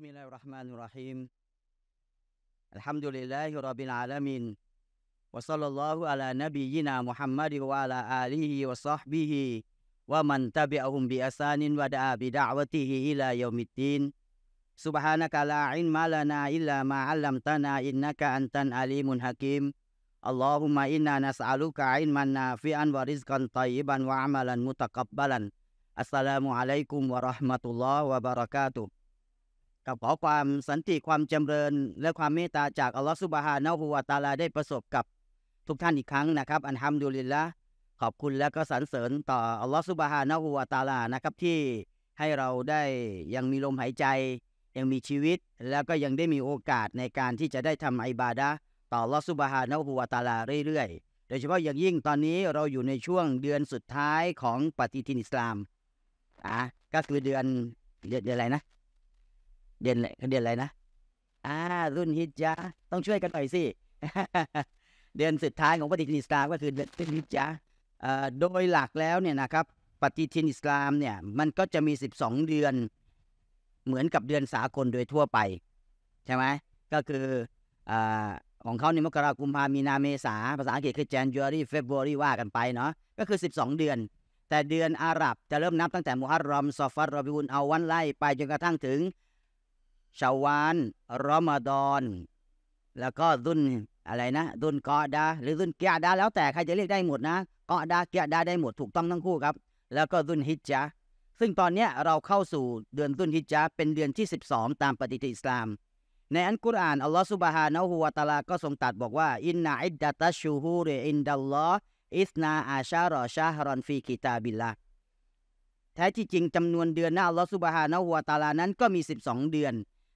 Bismillahirrahmanirrahim. Alhamdulillahi rabbil alamin. Wa sallallahu ala nabiyyina Muhammad wa ala alihi wa sahbihi wa man tabi'ahum bi asanin wa da'a bi da'watihi ila yaumiddin. Subhanaka la ilma lana illa ma 'allamtana innaka antan alimun hakim. Allahumma inna nas'aluka ilman nafi'an wa rizqan tayyiban wa amalan mutakabbalan. Assalamualaikum warahmatullahi wabarakatuh. กับขอความสันติความจำเริญและความเมตตาจากอัลลอฮฺสุบฮานาฮูวาตาลาได้ประสบกับทุกท่านอีกครั้งนะครับ อันฮัมดุลิลละขอบคุณและก็สรรเสริญต่ออัลลอฮฺสุบฮานาฮูวาตาลานะครับที่ให้เราได้ยังมีลมหายใจ ยังมีชีวิตแล้วก็ยังได้มีโอกาสในการที่จะได้ทำอิบาดะต่ออัลลอฮฺสุบฮานะฮูวาตาลาเรื่อยๆ โดยเฉพาะอย่างยิ่งตอนนี้เราอยู่ในช่วงเดือนสุดท้ายของปฏิทินอิสลามอ่ะก็คือเดือนเดือนอะไรนะเดือนเดือนอะไรนะอ่ารุ่นฮิจยาต้องช่วยกันหน่อยสิ เดือนสุดท้ายของปฏิทินอิสลามก็คือเดือนฮิจยาโดยหลักแล้วเนี่ยนะครับปฏิทินอิสลามเนี่ยมันก็จะมี 12 เดือน เหมือนกับเดือนสากลโดยทั่วไป ใช่ไหม ก็คืออของเขาในมกราคมพามีนาเมษาภาษาอังกฤษ คือ January February ว่ากันไปเนาะ ก็คือ 12 เดือน แต่เดือนอาหรับจะเริ่มนับตั้งแต่มุฮัรรอมซอฟัตรอบิวุนเอาวันไล่ไปจนกระทั่งถึงชาวานรอมฎอน แล้วก็ดุนอะไรนะ ดุนกอดาหรือดุนเกียดาแล้วแต่ใครจะเรียกได้หมดนะ กอดาเกียดาได้หมดถูกต้องทั้งคู่ครับ แล้วก็ดุนฮิจจาซึ่งตอนนี้เราเข้าสู่เดือนดุนฮิจจาเป็นเดือนที่ 12 ตามปฏิทินอิสลาม ในอันกุรอานอัลลอฮฺสุบฮานะฮูวาตาลา ก็ทรงตัดบอกว่าอินนาอิดดะตัชูฮูเรอินดัลลออิสนาอาชารอชาฮรอนฟีกิตาบิลละแท้ที่จริงจำนวนเดือนหน้าอัลลอฮฺสุบฮานะฮูวาตาลานั้นก็มี 12 เดือน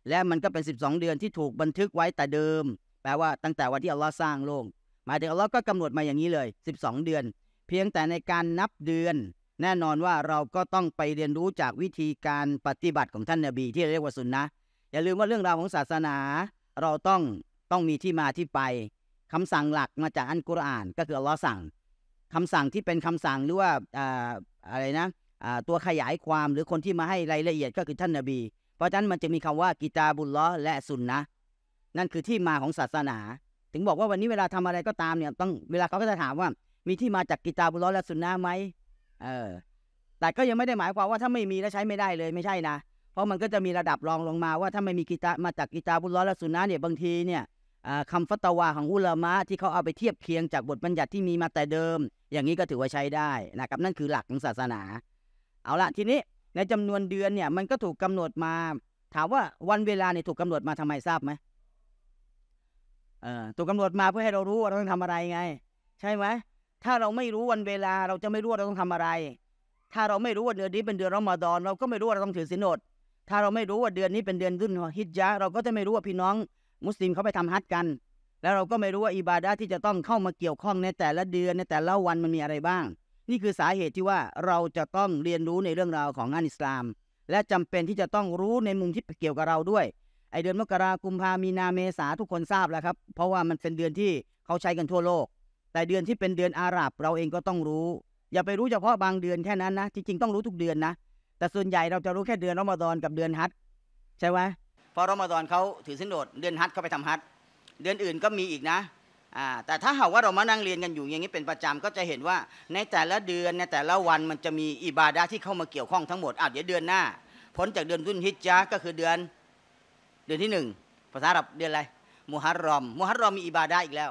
และมันก็เป็น 12 เดือนที่ถูกบันทึกไว้แต่เดิม แปลว่าตั้งแต่วันที่อัลลอฮ์สร้างโลกหมายถึงอัลลอฮ์ก็กำหนดมาอย่างนี้เลย 12 เดือน เพียงแต่ในการนับเดือน แน่นอนว่าเราก็ต้องไปเรียนรู้จากวิธีการปฏิบัติของท่านนาบีที่เรียกว่าสุนนะอย่าลืมว่าเรื่องราวของศาสนา เราต้องต้องมีที่มาที่ไป คำสั่งหลักมาจากอันกุรอานก็คืออัลลอฮ์สั่ง คำสั่งที่เป็นคำสั่งหรือว่าอะไรนะตัวขยายความหรือคนที่มาให้รายละเอียดก็คือท่านนาบีเพราะฉะนั้นมันจะมีคำว่า กิตาบุลล้อและสุนนะนั่นคือที่มาของศาสนา ถึงบอกว่าวันนี้เวลาทำอะไรก็ตามเนี่ย ต้องเวลาเขาก็จะถามว่ามีที่มาจากกิตาบุลล้อและสุนนะไหมเออแต่ก็ยังไม่ได้หมายความว่าถ้าไม่มีแล้วใช้ไม่ได้เลยไม่ใช่นะเพราะมันก็จะมีระดับรองลงมาว่าถ้าไม่มีกิตามาจากกิตาบุลล้อและสุนนะเนี่ยบางทีเนี่ยคำฟัตวาของอุลามะที่เขาเอาไปเทียบเคียงจากบทบัญญัติที่มีมาแต่เดิม อย่างนี้ก็ถือว่าใช้ได้นะครับนั่นคือหลักของศาสนา เอาละทีนี้ในจำนวนเดือนเนี่ยมันก็ถูกกาหนดมา ถามว่าวันเวลาเนี่ยถูกกาหนดมาทำไมทราบไหมเอ่อถูกกาหนดมาเพื่อให้เรารู้ว่า เราต้องทำอะไรไง ใช่ไหมถ้าเราไม่รู้วันเวลาเราจะไม่รู้ว่า เราต้องทำอะไร ถ้าเราไม่รู้ว่าเดือนนี้เป็นเดือนรอมฎอน เราก็ไม่รู้ว่าเราต้องถือศีลอดถ้าเราไม่รู้ว่าเดือนนี้เป็นเดือนรุ่นฮิจญะเราก็จะไม่รู้ว่าพี่น้อง มุสลิมเขาไปทำฮัจกัน แล้วเราก็ไม่รู้ว่าอิบาดาที่จะต้องเข้ามาเกี่ยวข้องในแต่ละเดือนในแต่ละวันมันมีอะไรบ้างนี่คือสาเหตุที่ว่าเราจะต้องเรียนรู้ในเรื่องราวของงานอิสลาม และจำเป็นที่จะต้องรู้ในมุมที่เกี่ยวกับเราด้วย ไอเดือนมกราคมพามีนาเมษาทุกคนทราบแล้วครับเพราะว่ามันเป็นเดือนที่เขาใช้กันทั่วโลก แต่เดือนที่เป็นเดือนอาหรับเราเองก็ต้องรู้ อย่าไปรู้เฉพาะบางเดือนแค่นั้นนะจริงๆต้องรู้ทุกเดือนนะแต่ส่วนใหญ่เราจะรู้แค่เดือนรอมฎอนกับเดือนฮัทใช่ไหมเพราะรอมฎอนเขาถือสินดดเดือนฮัทเขาไปทำฮัทเดือนอื่นก็มีอีกนะแต่ถ้าหากว่าเรามานั่งเรียนกันอยู่อย่างนี้เป็นประจำก็จะเห็นว่า ในแต่ละเดือนในแต่ละวันมันจะมีอิบาดาที่เข้ามาเกี่ยวข้องทั้งหมดอาจเะเดือนหน้าพ้นจากเดือนรุ่นฮิจจาก็คือเดือน เดือนที่หนึ่งภาษาอับเดือนอะไร มุฮัรรอมมุฮัรรอมมีอิบาดาอีกแล้ว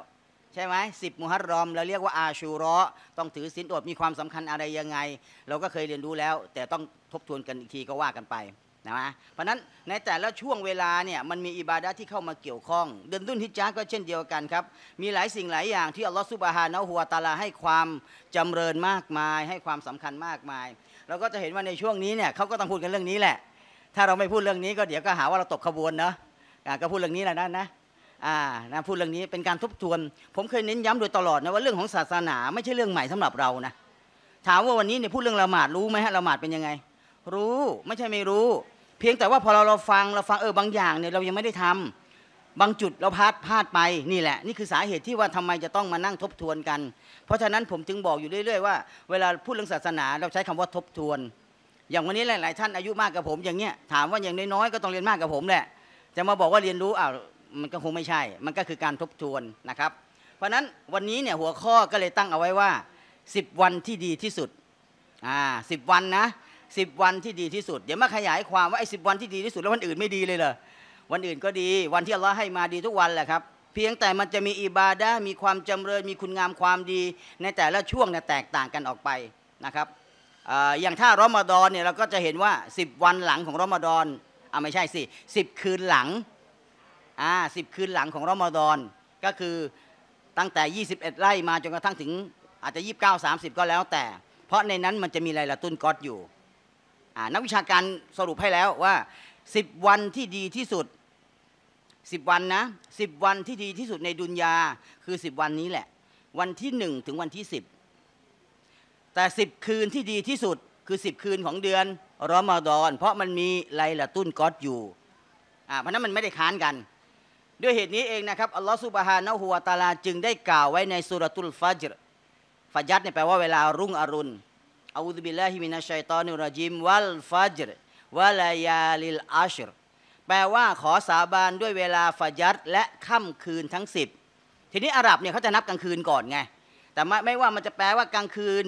ใช่ไหมสิบมุฮัรรอมเราเรียกว่าอาชูรอต้องถือศีลอดมีความสำคัญอะไรยังไง เราก็เคยเรียนรู้แล้ว แต่ต้องทบทวนกันอีกทีก็ว่ากันไปนะเพราะนั้นในแต่ละช่วงเวลาเนี่ยมันมีอิบาดะที่เข้ามาเกี่ยวข้อง เดือนดุนฮิจาก็เช่นเดียวกันครับมีหลายสิ่งหลายอย่าง ที่อัลลอฮฺสุบฮานะฮัวตาลาให้ความจำเริญมากมาย ให้ความสำคัญมากมายเราก็จะเห็นว่าในช่วงนี้เนี่ยเขาก็ต้องพูดกันเรื่องนี้แหละ ถ้าเราไม่พูดเรื่องนี้ก็เดี๋ยวก็หาว่าเราตกขบวนเนาะก็พูดเรื่องนี้แหละนะนะอ่านะพูดเรื่องนี้เป็นการทบทวนผมเคยเน้นย้ำโดยตลอดนะว่าเรื่องของศาสนา ไม่ใช่เรื่องใหม่สำหรับเรานะถามว่าวันนี้เนี่ยพูดเรื่องละหมาดรู้ไหมฮะละหมาดเป็นยังไง รู้ไม่ใช่ไม่รู้พียงแต่ว่าพอเราเราฟังเราฟังเออบางอย่างเนี่ยเรายังไม่ได้ทำ บางจุดเราพลาดพลาดไปนี่แหละนี่คือสาเหตุที่ว่าทำไมจะต้องมานั่งทบทวนกัน เพราะฉะนั้นผมจึงบอกอยู่เรื่อยๆว่าเวลาพูดเรื่องศาสนา เราใช้คำว่าทบทวน อย่างวันนี้หลาย ๆ ท่านอายุมากกว่าผมอย่างเงี้ยถามว่าอย่างน้อยๆก็ต้องเรียนมากกว่าผมแหละ จะมาบอกว่าเรียนรู้อ้าวมันก็คงไม่ใช่ มันก็คือการทบทวนนะครับ เพราะฉะนั้นวันนี้เนี่ยหัวข้อก็เลยตั้งเอาไว้ว่า 10 วันที่ดีที่สุดอ่าสิวันนะสิบวันที่ดีที่สุดเดี๋ยวมาขยายความว่าไอ้สิบวันที่ดีที่สุด แล้ววันอื่นไม่ดีเลยเหรอวันอื่นก็ดีวันที่อัลลอฮ์ให้มาดีทุกวันแหละครับเพียงแต่มันจะมีอิบาดะมีความจำเริญ มีคุณงามความดีในแต่ละช่วงเนี่ยแตกต่างกันออกไปนะครับอย่างถ้ารอมฎอนเนี่ยเราก็จะเห็นว่า 10 วันหลังของรอมฎอนอ่าไม่ใช่สิสิบคืนหลังอ่าสิคืนหลังของรอมฎอนก็คือตั้งแต่21ไร่มาจนกระทั่งถึงอาจจะ 29 30 ก็แล้วแต่ เพราะในนั้นมันจะมีไลลาตุนกอตอยู่นักวิชาการสรุปให้แล้วว่า10วันที่ดีที่สุด10วันนะ10วันที่ดีที่สุดในดุนยาคือ10วันนี้แหละวันที่1ถึงวันที่ 10 แต่10คืนที่ดีที่สุดคือ10คืนของเดือนรอมฎอนเพราะมันมีไลละตุนก๊อตอยู่เพราะนั้นมันไม่ได้ค้านกัน ด้วยเหตุนี้เองนะครับอัลลอฮฺสุบฮานะฮุวาตาลาจึงได้กล่าวไว้ในสุรตุลฟาจรฟาจัดเนี่ยแปลว่าเวลารุ่งอรุณอาอุบิลลาฮิมินาชัยตอนุรจิมวัลฟาจรวะลายาลิลอาชรแปลว่าขอ สาบาน ด้วยเวลาฟาจัดและค่ำคืน ทั้งสิบทีนี้ อาหรับเนี่ยเขาจะนับกลางคืน ก่อนไงแต่ไม่ไม่ว่า มัน จะ แปล ว่ากลางคืน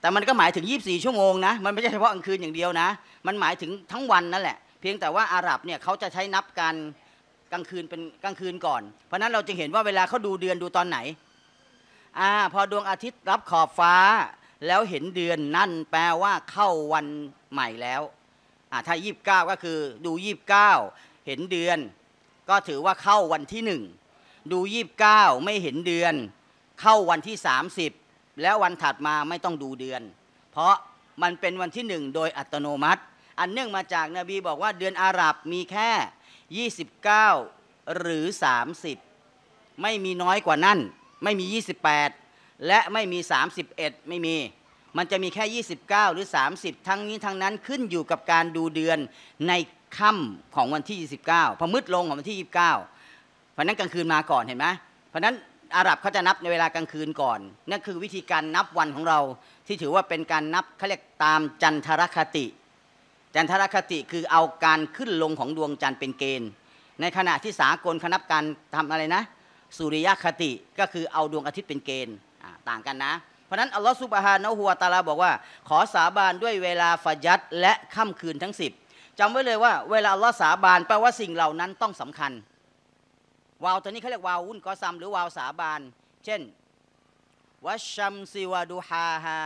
แต่มันก็หมายถึง 24ชั่วโมงนะมันไม่ใช่เฉพาะกลางคืนอย่างเดียวนะ มันหมายถึงทั้งวันนั่นแหละ เพียงแต่ว่าอาหรับเนี่ยเขาจะใช้นับกันกลางคืนเป็นกลางคืนก่อน เพราะนั้นเราจึงเห็นว่าเวลาเขาดูเดือนดูตอนไหนอ่าพอดวงอาทิตย์รับขอบฟ้าแล้วเห็นเดือนนั่นแปลว่าเข้าวันใหม่แล้ว ถ้า 29 ก็คือ ดู 29 เห็นเดือนก็ถือว่าเข้าวันที่หนึ่ง ดู 29 ไม่เห็นเดือน เข้าวันที่30แล้ววันถัดมาไม่ต้องดูเดือน เพราะมันเป็นวันที่หนึ่งโดยอัตโนมัติ อันเนื่องมาจากนาบีบอกว่าเดือนอาหรับมีแค่ 29 หรือ 30 ไม่มีน้อยกว่านั้นไม่มี 28และไม่มี 31 ไม่มี มันจะมีแค่29หรือ30 ทั้งนี้ทั้งนั้นขึ้นอยู่กับการดูเดือนในค่ำของวันที่ 29พอมืดลงของวันที่ 29 เพราะนั้นกลางคืนมาก่อนเห็นไหมเพราะนั้นอาหรับเขาจะนับในเวลากลางคืนก่อน นั่นคือวิธีการนับวันของเราที่ถือว่าเป็นการนับเขาเรียกตามจันทรคติ จันทรคติคือเอาการขึ้นลงของดวงจันทร์เป็นเกณฑ์ ในขณะที่สากลคณับการทำอะไรนะ สุริยคติก็คือเอาดวงอาทิตย์เป็นเกณฑ์ต่างกันนะเพราะนั้นอัลลอฮฺสุบฮานะฮัวตาลาบอกว่า ขอสาบานด้วยเวลาฟายัดและค่ำคืนทั้งสิบจำไว้เลยว่า เวลาอัลลอฮฺสาบานแปลว่าสิ่งเหล่านั้นต้องสำคัญ วาวตัวนี้เขาเรียกวาวุ่นกอซัมหรือวาวสาบานเช่นวัชชัมซิวาดูฮาฮา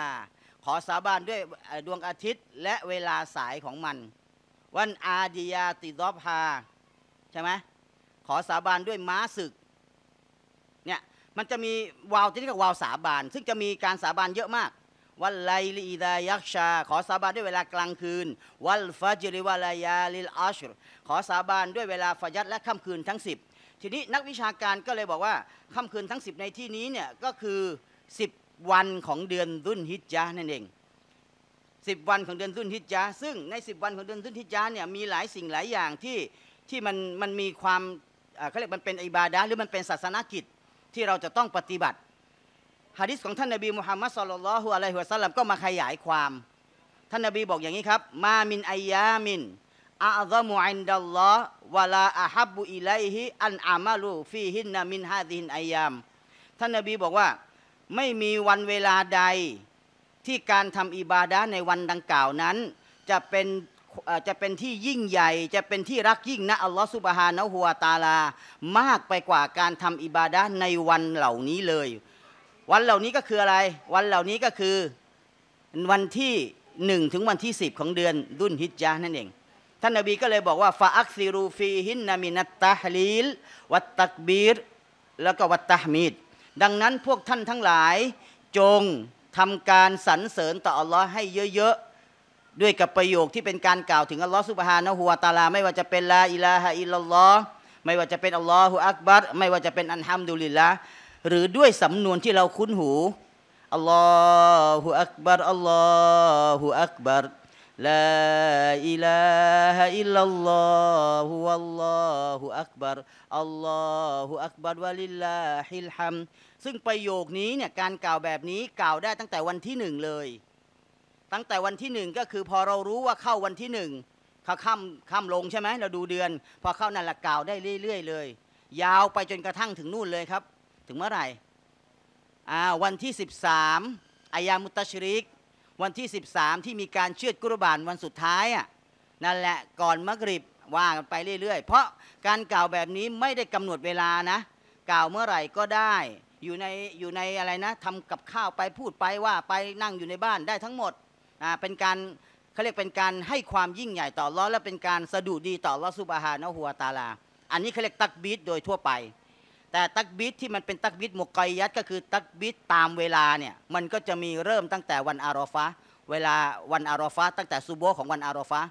ขอสาบานด้วยดวงอาทิตย์ และเวลาสายของมัน วันอาดิยาติดอบฮาใช่ไหมขอสาบานด้วยม้าศึกมันจะมีวาวที่เรียกว่าวาวสาบาน ซึ่งจะมีการสาบานเยอะมาก วันไลลีดายักชา ขอสาบานด้วยเวลากลางคืน วัลฟาจิริวาลายาลิลอัชรขอสาบานด้วยเวลาฟายัดและค่ำคืนทั้ง 10 ทีนี้นักวิชาการก็เลยบอกว่า ค่ำคืนทั้ง 10 ในที่นี้เนี่ยก็คือ 10 วันของเดือนรุ่นฮิจยานั่นเองสิบวันของเดือนรุนฮิจยาซึ่งใน10 วันของเดือนรุนฮิจยาเนี่ยมีหลายสิ่งหลายอย่างที่ที่มันมันมีความเขาเรียกมันเป็นอิบาดะหรือมันเป็นศาสนกิจที่เราจะต้องปฏิบัติฮะดิษของท่านนบีมุฮัมมัดสุลลัลฮุอะลัยฮุวสซลลัมก็มาขยายความท่านนบีบอกอย่างนี้ครับ มามินอายามินอาซามุอินดัลลอฮ์วะลาอาฮับบุอิไลฮิอันอามาลูฟีฮินนามินฮาดิฮินอายามท่านนบีบอกว่าไม่มีวันเวลาใดที่การทำอิบาดะในวันดังกล่าวนั้นจะเป็นจะเป็นที่ยิ่งใหญ่จะเป็นที่รักยิ่งนะอัลลอฮฺสุบฮานะฮัวตาลา มากไปกว่าการทำอิบาดะในวันเหล่านี้เลย วันเหล่านี้ก็คืออะไร วันเหล่านี้ก็คือวันที่หนึ่งถึงวันที่ 10 ของเดือนดุลนฮิจญานั่นเอง ท่านนบีก็เลยบอกว่าฟาอักซิรูฟีฮินนามินัตตาฮลีลวัตตักบีรแล้วก็วัตตาฮมีดดังนั้นพวกท่านทั้งหลาย จงทำการสรรเสริญต่ออัลลอฮ์ให้เยอะๆด้วยกับประโยคที่เป็นการกล่าวถึงอัลลอฮ์สุบฮานะฮุวาตาลาไม่ว่าจะเป็นลาอิลาฮะอิลลอฮ์ไม่ว่าจะเป็นอัลลอฮฺอักบัรไม่ว่าจะเป็นอันฮัมดุลิลละหรือด้วยสำนวนที่เราคุ้นหูอัลลอฮฺอักบัรอัลลอฮฺอักบัรลาอิลาฮะอิลลัลลอฮ์วัลลอฮุอักบัรอัลลอฮุอักบัรวะลิลลาฮิลฮัมซึ่งประโยคนี้เนี่ยการกล่าวแบบนี้กล่าวได้ตั้งแต่วันที่หนึ่งเลยตั้งแต่วันที่หนึ่งก็คือพอเรารู้ว่าเข้าวันที่หนึ่งเขาค่ำค่ำลงใช่ไหมเราดูเดือน พอเข้านั่นละกล่าวได้เรื่อยๆ เลย ยาวไปจนกระทั่งถึงนู่นเลยครับ ถึงเมื่อไหร่าวันที่ 13อายามุตชริก วันที่ 13 ที่มีการเชือดกุรบานวันสุดท้ายอ่ะนั่นแหละก่อนมะกริบว่ากันไปเรื่อยๆเพราะการกล่าวแบบนี้ไม่ได้กำหนดเวลานะกล่าวเมื่อไหร่ก็ได้อยู่ในอยู่ในอะไรนะทำกับข้าวไปพูดไปว่าไปนั่งอยู่ในบ้านได้ทั้งหมดเป็นการเขาเรียกเป็นการให้ความยิ่งใหญ่ต่อล้อและเป็นการสะดุดีต่อล้อสุบฮานะหัวตาลา อันนี้เขาเรียกตักบีดโดยทั่วไป แต่ตักบีดที่มันเป็นตักบีดมุกไยยัดก็คือตักบีดตามเวลาเนี่ยมันก็จะมีเริ่มตั้งแต่วันอารอฟะเวลาวันอารอฟะตั้งแต่ซูโบของวันอารอฟะ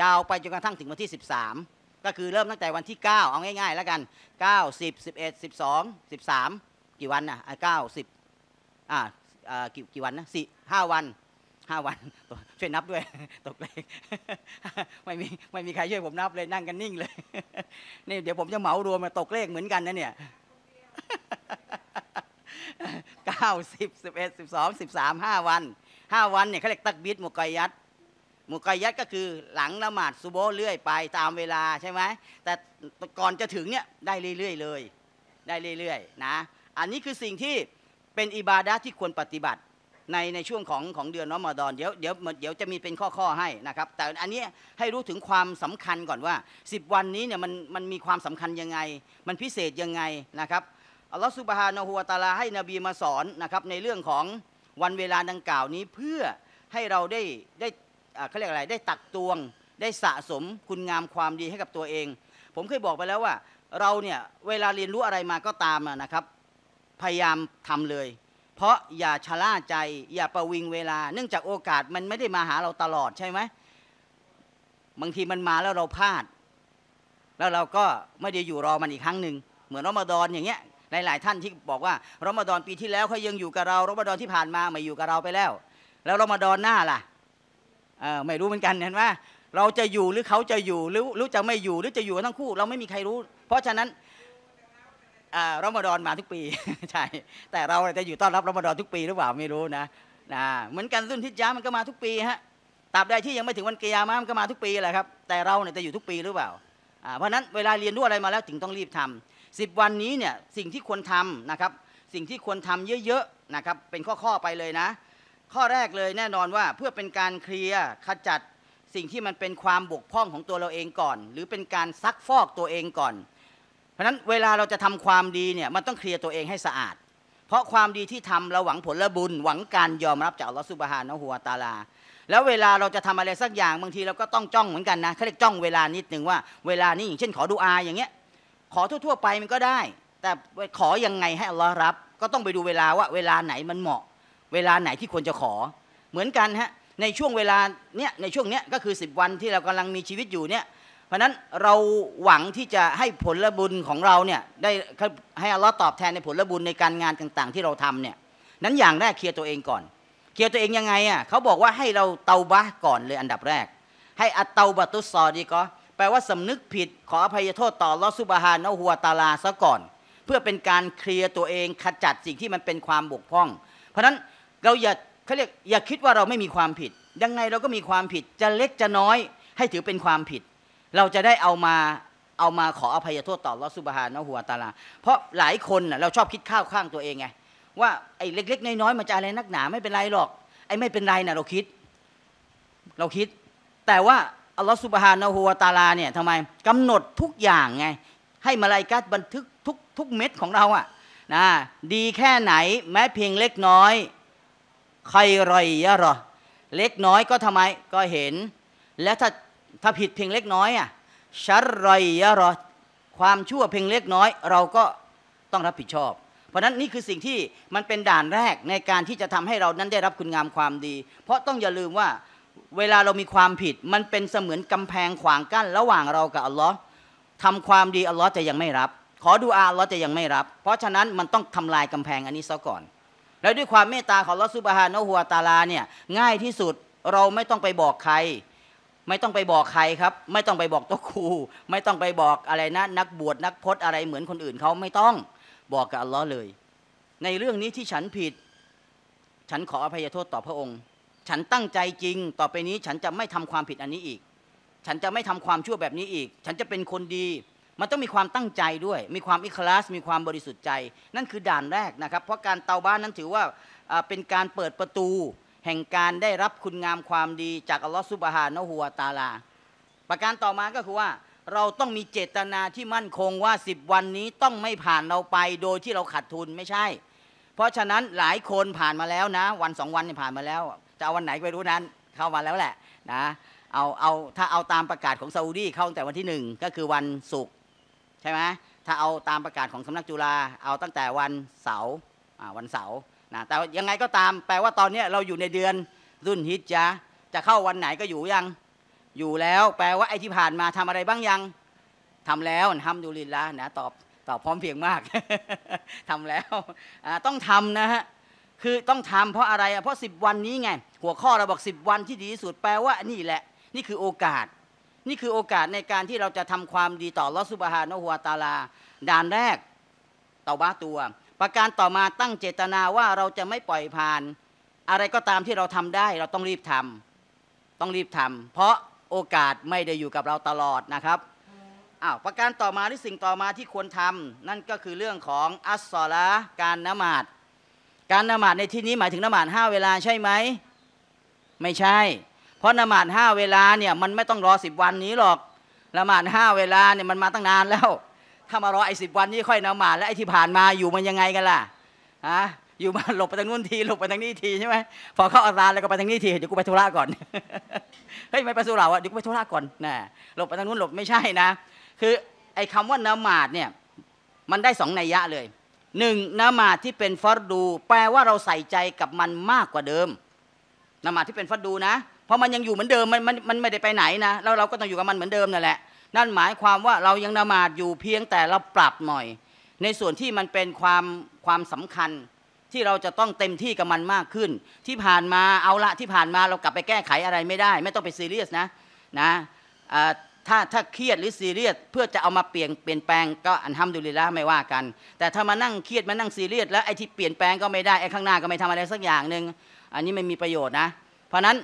ยาวไปจนกระทั่งถึงวันที่ 13 ก็คือเริ่มตั้งแต่วันที่9เอาง่ายๆ แล้วกัน9 10 11 12 13 กี่วันนะอ่ะ9 10อ่ากี่กี่วันนะส5ห้าวันห้าวันช่วยนับด้วยตกเลขไม่มีไม่มีใครช่วยผมนับเลยนั่งกันนิ่งเลยนี่ เดี๋ยวผมจะเหมารวมมาตกเลขเหมือนกันนะเนี่ยเก้าสิบสิบเอ็ดสิบสองสิบสามห้าวันห้าวันเนี่ยเขาเรียกตักบิดมุกไกยัดมุกไกยัดก็คือหลังละหมาดซูโบเรื่อยไปตามเวลาใช่ไหมแต่ก่อนจะถึงเนี่ยได้เรื่อยๆเลย ได้เรื่อยๆ นะ อันนี้คือสิ่งที่เป็นอิบาดะที่ควรปฏิบัติในในช่วงของของเดือนรอมฎอนเดี๋ยวเดี๋ยวเดี๋ยวจะมีเป็นข้อข้อให้นะครับแต่อันนี้ให้รู้ถึงความสำคัญก่อนว่า10วันนี้เนี่ยมันมันมีความสำคัญยังไง มันพิเศษยังไงนะครับอัลลอฮฺสุบฮานะฮัวาตาลาให้นบีมาสอนนะครับในเรื่องของวันเวลาดังกล่าวนี้เพื่อให้เราได้ได้เขาเรียกอะไรได้ตักตวง ได้สะสมคุณงามความดีให้กับตัวเอง ผมเคยบอกไปแล้วว่า เราเนี่ยเวลาเรียนรู้อะไรมาก็ตามนะครับ พยายามทำเลยเพราะอย่าชะล่าใจอย่าประวิงเวลา เนื่องจากโอกาสมันไม่ได้มาหาเราตลอดใช่ไหมบางทีมันมาแล้วเราพลาด แล้วเราก็ไม่ได้อยู่รอมันอีกครั้งหนึ่งเหมือนรอมฎอนอย่างเงี้ยหลายๆท่านที่บอกว่ารอมฎอนปีที่แล้วเขายังอยู่กับเรารอมฎอนที่ผ่านมาไม่อยู่กับเราไปแล้ว แล้วรอมฎอนหน้าล่ะไม่รู้เหมือนกันเห็นว่าเราจะอยู่หรือเขาจะอยู่หรือรู้จะไม่อยู่หรือจะอยู่ทั้งคู่ เราไม่มีใครรู้ เพราะฉะนั้นรอมฎอนมาทุกปีใช่แต่เราจะอยู่ต้อนรับรอมฎอนทุกปีหรือเปล่าไม่รู้นะนะเหมือนกันรุ่นทิจามันก็มาทุกปีฮะตราบใดที่ยังไม่ถึงวันเกียร์มามันก็มาทุกปีแหละครับแต่เราเนี่ยจะอยู่ทุกปีหรือเปล่าเพราะนั้นเวลาเรียนรู้อะไรมาแล้วถึงต้องรีบทำ 10 วันนี้เนี่ยสิ่งที่ควรทำนะครับสิ่งที่ควรทำเยอะๆนะครับเป็นข้อๆไปเลยนะข้อแรกเลยแน่นอนว่าเพื่อเป็นการเคลียร์ขจัดสิ่งที่มันเป็นความบกพร่องของตัวเราเองก่อน หรือเป็นการซักฟอกตัวเองก่อนเพราะนั้นเวลาเราจะทำความดีเนี่ยมันต้องเคลียร์ตัวเองให้สะอาด เพราะความดีที่ทำเราหวังผลและบุญ หวังการยอมรับจากอัลลอฮฺสุบฮานะฮูวาตาลาแล้วเวลาเราจะทำอะไรสักอย่างบางทีเราก็ต้องจ้องเหมือนกันนะเขาเรียกจ้องเวลานิดหนึ่งว่า เวลานี้อย่างเช่นขอดูอาอย่างเงี้ยขอทั่วๆไปมันก็ได้ แต่ขอยังไงให้อัลลอฮ์รับก็ต้องไปดูเวลาว่า เวลาไหนมันเหมาะ เวลาไหนที่ควรจะขอ เหมือนกันฮะในช่วงเวลาเนี้ยในช่วงเนี้ยก็คือ10วันที่เรากำลังมีชีวิตอยู่เนี่ยเพราะนั้นเราหวังที่จะให้ผลบุญของเราเนี่ยได้ให้อัลลอฮ์ตอบแทนในผลบุญในการงานต่าง ๆ ที่เราทำเนี่ย นั้นอย่างแรกเคลียร์ตัวเองก่อน เคลียร์ตัวเองยังไงอ่ะ เขาบอกว่าให้เราเตาบะก่อนเลยอันดับแรก ให้อัตเตาบะตุสซอดีก็แปลว่าสำนึกผิดขออภัยโทษต่อลอสุบฮานอหัวตาลาซะก่อน เพื่อเป็นการเคลียร์ตัวเองขจัดสิ่งที่มันเป็นความบกพร่องเพราะนั้นเราอย่าเขาเรียกอย่าคิดว่าเราไม่มีความผิด ยังไงเราก็มีความผิด จะเล็กจะน้อย ให้ถือเป็นความผิดเราจะได้เอามาเอามาขอ อภัยโทษต่อลอสุบฮานะหัวตาลาเพราะหลายคนน่ะเราชอบคิดข้าวข้างตัวเองไงว่าไอ้เล็กๆ น้อยๆมันจะอะไรนักหนา ไม่เป็นไรหรอกไอ้ไม่เป็นไรน่ะเราคิด เราคิด แต่ว่าอัลลอฮฺสุบฮานะหัวตาลาเนี่ยทำไม กำหนดทุกอย่างไง ให้มาลายกัดบันทึกทุกทุกเม็ดของเราอะนะดีแค่ไหน แม้เพียงเล็กน้อยใครรอยยะรอเล็กน้อยก็ทำไมก็เห็นและถ้าถ้าผิดเพียงเล็กน้อยอ่ะชัรรอยยะรอความชั่วเพียงเล็กน้อย เราก็ต้องรับผิดชอบ เพราะนั้นนี่คือสิ่งที่มันเป็นด่านแรกในการที่จะทำให้เรานั้นได้รับคุณงามความดี เพราะต้องอย่าลืมว่าเวลาเรามีความผิด มันเป็นเสมือนกำแพงขวางกั้น ระหว่างเรากับอัลลอฮ์ทำความดีอัลลอฮ์จะยังไม่รับ ขอดูอาอัลลอฮ์จะยังไม่รับ เพราะฉะนั้นมันต้องทำลายกำแพงอันนี้ซะก่อน แล้วด้วยความเมตตาของอัลลอฮ์ซุบฮานะฮัวตาลาเนี่ยง่ายที่สุดเราไม่ต้องไปบอกใครไม่ต้องไปบอกใครครับไม่ต้องไปบอกตัวครู ไม่ต้องไปบอกอะไรนะ นักบวชนักพจน์อะไรเหมือนคนอื่นเขาไม่ต้องบอกกับอัลลอฮ์เลย ในเรื่องนี้ที่ฉันผิด ฉันขออภัยโทษต่อพระองค์ ฉันตั้งใจจริงต่อไปนี้ฉันจะไม่ทำความผิดอันนี้อีก ฉันจะไม่ทำความชั่วแบบนี้อีก ฉันจะเป็นคนดีมันต้องมีความตั้งใจด้วย มีความอิคลาสมีความบริสุทธิ์ใจนั่นคือด่านแรกนะครับเพราะการเตาบ้านนั้นถือว่าเป็นการเปิดประตูแห่งการได้รับคุณงามความดีจากอัลลอฮฺสุบฮานะหัวตาลาประการต่อมาก็คือว่าเราต้องมีเจตนาที่มั่นคงว่า 10 วันนี้ต้องไม่ผ่านเราไปโดยที่เราขาดทุนไม่ใช่ เพราะฉะนั้นหลายคนผ่านมาแล้วนะ วันสองวันผ่านมาแล้ว จะเอาวันไหนไปรู้นั้นเข้ามาแล้วแหละนะเอาเอาถ้าเอาตามประกาศของซาอุดีเข้าตั้งแต่วันที่หนึ่งก็คือวันศุกร์ใช่ไหมถ้าเอาตามประกาศของสำนักจุฬาเอาตั้งแต่วันเสาร์วันเสาร์นะแต่ยังไงก็ตามแปลว่าตอนนี้เราอยู่ในเดือนรุ่นฮิจยะจะเข้าวันไหนก็อยู่ยัง อยู่แล้ว แปลว่าไอ้ที่ผ่านมาทำอะไรบ้างยัง ทำแล้วทำดูลินละนะตอบตอบพร้อมเพียงมาก ทำแล้ว ต้องทำนะฮะคือต้องทำเพราะอะไรเพราะ 10 วันนี้ไงหัวข้อเราบอก 10 วันที่ดีที่สุดแปลว่านี่แหละนี่คือโอกาส นี่คือโอกาสในการที่เราจะทำความดีต่อลอสุบฮานอหัวตาลาด่านแรกเตาบ้าตัวประการต่อมาตั้งเจตนาว่าเราจะไม่ปล่อยผ่าน อะไรก็ตามที่เราทำได้ เราต้องรีบทำต้องรีบทำเพราะโอกาสไม่ได้อยู่กับเราตลอดนะครับอ้าวประการต่อมาหรือสิ่งต่อมาที่ควรทำ นั่นก็คือเรื่องของอัสซอละการนมาดการนมาดในที่นี้หมายถึงนมาดห้าเวลาใช่ไหมไม่ใช่ เพราะนมาดห้าเวลาเนี่ยมันไม่ต้องรอสิบวันนี้หรอกละหมาดห้าเวลาเนี่ยมันมาตั้งนานแล้วถ้ามารอไอ้สิบวันนี้ค่อยนมาแล้วไอ้ที่ผ่านมาอยู่มันยังไงกันล่ะฮะอยู่มาหลบไปทางนู้นทีหลบไปทางนี้ทีใช่ไหมพอเข้าอาซาแล้วก็ไปทางนี้ทีเดี๋ยวกูไปธุระก่อนเฮ้ยไม่ไปสุราอ่ะเดี๋ยวกูไปธุระก่อนนะหลบไปทางนู้นหลบไม่ใช่นะคือไอ้คำว่านมาดเนี่ยมันได้สองนัยยะเลยหนึ่งนมาดที่เป็นฟัดดู แปลว่าเราใส่ใจกับมันมากกว่าเดิมนมาดที่เป็นฟัดดูนะ เพราะมันยังอยู่เหมือนเดิมมันมันมันไม่ได้ไปไหนนะแล้วเราก็ต้องอยู่กับมันเหมือนเดิมนั่นแหละนั่นหมายความว่าเรายังนมาดอยู่เพียงแต่เราปรับหน่อย ในส่วนที่มันเป็นความความสำคัญที่เราจะต้องเต็มที่กับมันมากขึ้น ที่ผ่านมาเอาละที่ผ่านมาเรากลับไปแก้ไขอะไรไม่ได้ ไม่ต้องไปซีเรียสนะนะถ้าถ้าเครียดหรือซีเรียส เพื่อจะเอามาเปลี่ยนเปลี่ยนแปลงก็อันทำดูลิละไม่ว่ากัน แต่ถ้ามานั่งเครียดมานั่งซีเรียสแล้วไอ้ที่เปลี่ยนแปลงก็ไม่ได้ไอ้ข้างหน้าก็ไม่ทำอะไรสักอย่างหนึ่งอันนี้ไม่มีประโยชน์นะเพราะนั้น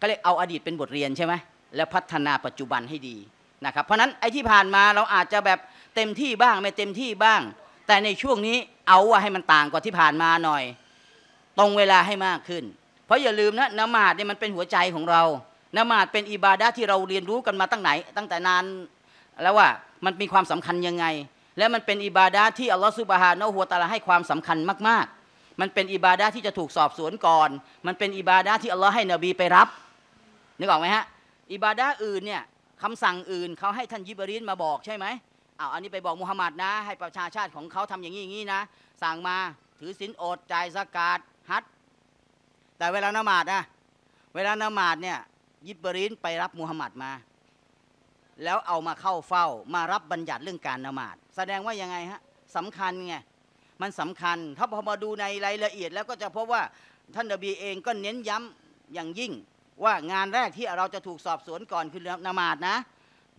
ก็เลยเอาอดีตเป็นบทเรียนใช่ไหมแล้วพัฒนาปัจจุบันให้ดีนะครับเพราะนั้นไอ้ที่ผ่านมาเราอาจจะแบบเต็มที่บ้างไม่เต็มที่บ้าง แต่ในช่วงนี้เอาว่าให้มันต่างกว่าที่ผ่านมาหน่อย ตรงเวลาให้มากขึ้น เพราะอย่าลืมนะนมาดเนี่ยมันเป็นหัวใจของเรานมาดเป็นอิบาดะที่เราเรียนรู้กันมาตั้งไหน ตั้งแต่นานแล้วว่ามันมีความสำคัญยังไง และมันเป็นอิบาดะที่อัลลอฮฺซุบฮานะฮัวตาลาให้ความสำคัญมากๆ มันเป็นอิบาดะที่จะถูกสอบสวนก่อน มันเป็นอิบาดะที่อัลลอฮฺให้นบีไปรับนึกออกไหมฮะอิบาดะอื่นเนี่ยคำสั่งอื่นเขาให้ท่านยิบรินมาบอกใช่ไหมเอาอันนี้ไปบอกมุฮัมมัดนะ ให้ประชาชาติของเขาทำอย่างนี้อย่างนี้นะสั่งมาถือศีลอดจ่ายสกาดฮัดแต่เวลานมาดนะเวลานมาดเนี่ยยิบรินไปรับมุฮัมมัดมา แล้วเอามาเข้าเฝ้ามารับบัญญัติเรื่องการนมาดแสดงว่ายังไงฮะสำคัญไงมันสำคัญถ้าพอมาดูในรายละเอียดแล้วก็จะพบว่าท่านนบีเองก็เน้นย้ำอย่างยิ่งว่างานแรกที่เราจะถูกสอบสวนก่อนคือนามาดนะ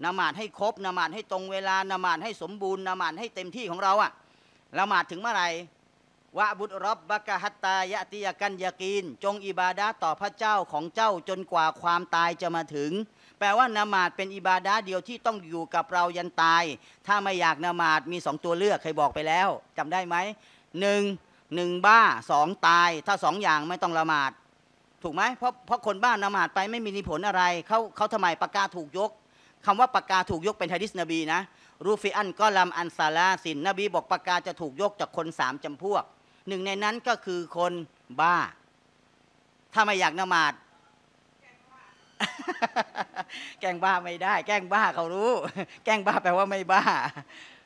นามาดให้ครบนามาดให้ตรงเวลานามาดให้สมบูรณ์นามาดให้เต็มที่ของเราอะละหมาดถึงเมื่อไหร่วะบุตรรบบกะฮัตตายะติยกันยากีนจงอิบาดาต่อพระเจ้าของเจ้าจนกว่าความตายจะมาถึง แปลว่านามาดเป็นอิบาดาเดียวที่ต้องอยู่กับเรายันตาย ถ้าไม่อยากนามาดมีสองตัวเลือกเคยบอกไปแล้ว จำได้ไหมหนึ่งหนึ่งบ้าสองตาย ถ้าสองอย่างไม่ต้องละหมาดถูกไหมเพราะเพราะคนบ้านนมาดไปไม่มีนิผลอะไรเขาเขาทำไมปากกาถูกยกคำว่าปากกาถูกยกเป็นฮะดิษนบีนะรูฟิอันก็ลำอันซาลาสินนบี บอกปากกาจะถูกยกจากคนสามจำพวกหนึ่งในนั้นก็คือคนบ้า ถ้าไม่อยากนมาดแกงบ้าไม่ได้ แกงบ้าเขารู้ แกงบ้าแปลว่าไม่บ้า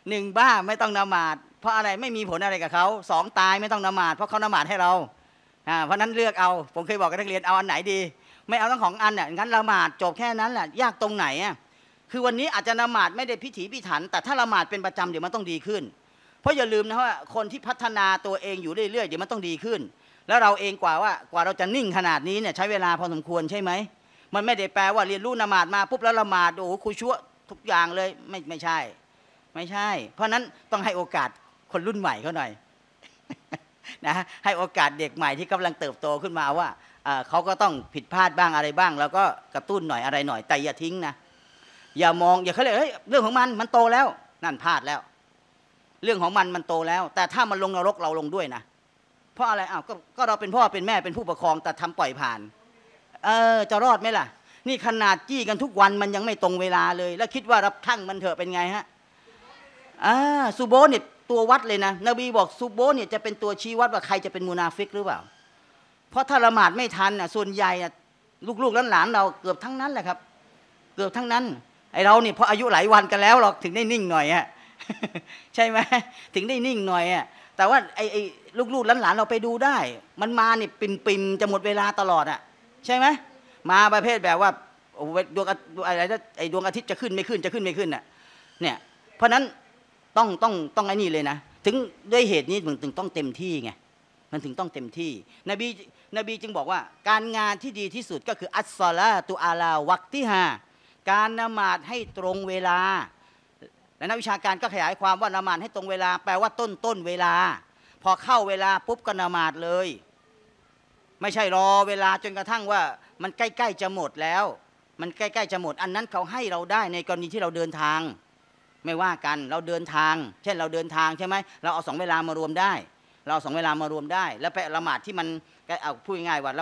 หนึ่งบ้าไม่ต้องนมาดเพราะอะไรไม่มีผลอะไรกับเขาสองตายไม่ต้องนมาดเพราะเขานมาดให้เราเพราะนั้นเลือกเอา ผมเคยบอกกับนักเรียนเอาอันไหนดี ไม่เอาทั้งของอันเนี่ยงั้นละหมาดจบแค่นั้นแหละ ยากตรงไหนอ่ะคือวันนี้อาจจะละหมาดไม่ได้พิถีพิถัน แต่ถ้าละหมาดเป็นประจำเดี๋ยวมันต้องดีขึ้น เพราะอย่าลืมนะว่าคนที่พัฒนาตัวเองอยู่เรื่อยๆ เดี๋ยวมันต้องดีขึ้น แล้วเราเองกว่าว่ากว่าเราจะนิ่งขนาดนี้เนี่ยใช้เวลาพอสมควรใช่ไหม มันไม่ได้แปลว่าเรียนรู้ละหมาดมาปุ๊บแล้วละหมาดโอ้โหคุชั่วทุกอย่างเลยไม่ไม่ใช่ ไม่ใช่ เพราะนั้นต้องให้โอกาสคนรุ่นใหม่เขาหน่อยนะให้โอกาสเด็กใหม่ที่กำลังเติบโตขึ้นมาว่าเขาก็ต้องผิดพลาดบ้างอะไรบ้าง แล้วก็กระตุ้นหน่อยอะไรหน่อยแต่อย่าทิ้งนะอย่ามอง อย่าเขาเลยเฮ้ยเรื่องของมันมันโตแล้ว นั่นพลาดแล้ว เรื่องของมันมันโตแล้ว แต่ถ้ามันลงนรกเราลงด้วยนะเพราะอะไรอ้าวก็เราเป็นพ่อเป็นแม่เป็นผู้ปกครองแต่ทำปล่อยผ่าน เออจะรอดไหมล่ะ นี่ขนาดจี้กันทุกวันมันยังไม่ตรงเวลาเลย แล้วคิดว่ารับทั้งมันเถอะเป็นไงฮะอ่าซูโบนิตตัววัดเลยนะนบีบอกซุบโบเนี่ยจะเป็นตัวชี้วัดว่าใครจะเป็นมูนาฟิกหรือเปล่า เพราะถ้าละหมาดไม่ทันน่ะส่วนใหญ่น่ะลูกๆหลานๆเราเกือบทั้งนั้นแหละครับ เกือบทั้งนั้นไอเราเนี่ยพออายุหลายวันกันแล้วหรอกถึงได้นิ่งหน่อยฮะใช่ไหมถึงได้นิ่งหน่อยอ่ะแต่ว่าไอไอลูกๆหลานๆเราไปดูได้ มันมาเนี่ยปิมปิมจะหมดเวลาตลอดอ่ะใช่ไหมมาประเภทแบบว่าดวงอะไรไอดวงอาทิตย์จะขึ้นไม่ขึ้นจะขึ้นไม่ขึ้นอ่ะ เนี่ย เพราะนั้นต้องต้องต้องไอ้นี่เลยนะ ถึงด้วยเหตุนี้มันถึงต้องเต็มที่ไงมันถึงต้องเต็มที่นบีนบีจึงบอกว่าการงานที่ดีที่สุดก็คือ อัสซาลาตุอาลา วักติฮาการนมาดให้ตรงเวลา และนักวิชาการก็ขยายความว่าละหมาดให้ตรงเวลา แปลว่าต้นต้นเวลา พอเข้าเวลาปุ๊บก็นมาดเลย ไม่ใช่รอเวลาจนกระทั่งว่ามันใกล้ๆจะหมดแล้ว มันใกล้ๆจะหมด อันนั้นเขาให้เราได้ในกรณีที่เราเดินทางไม่ว่ากันเราเดินทางเช่นเราเดินทางใช่ไหมเราเอาสองเวลามารวมได้ เราสองเวลามารวมได้ แล้วไปละหมาดที่มันเอาพูดง่ายว่า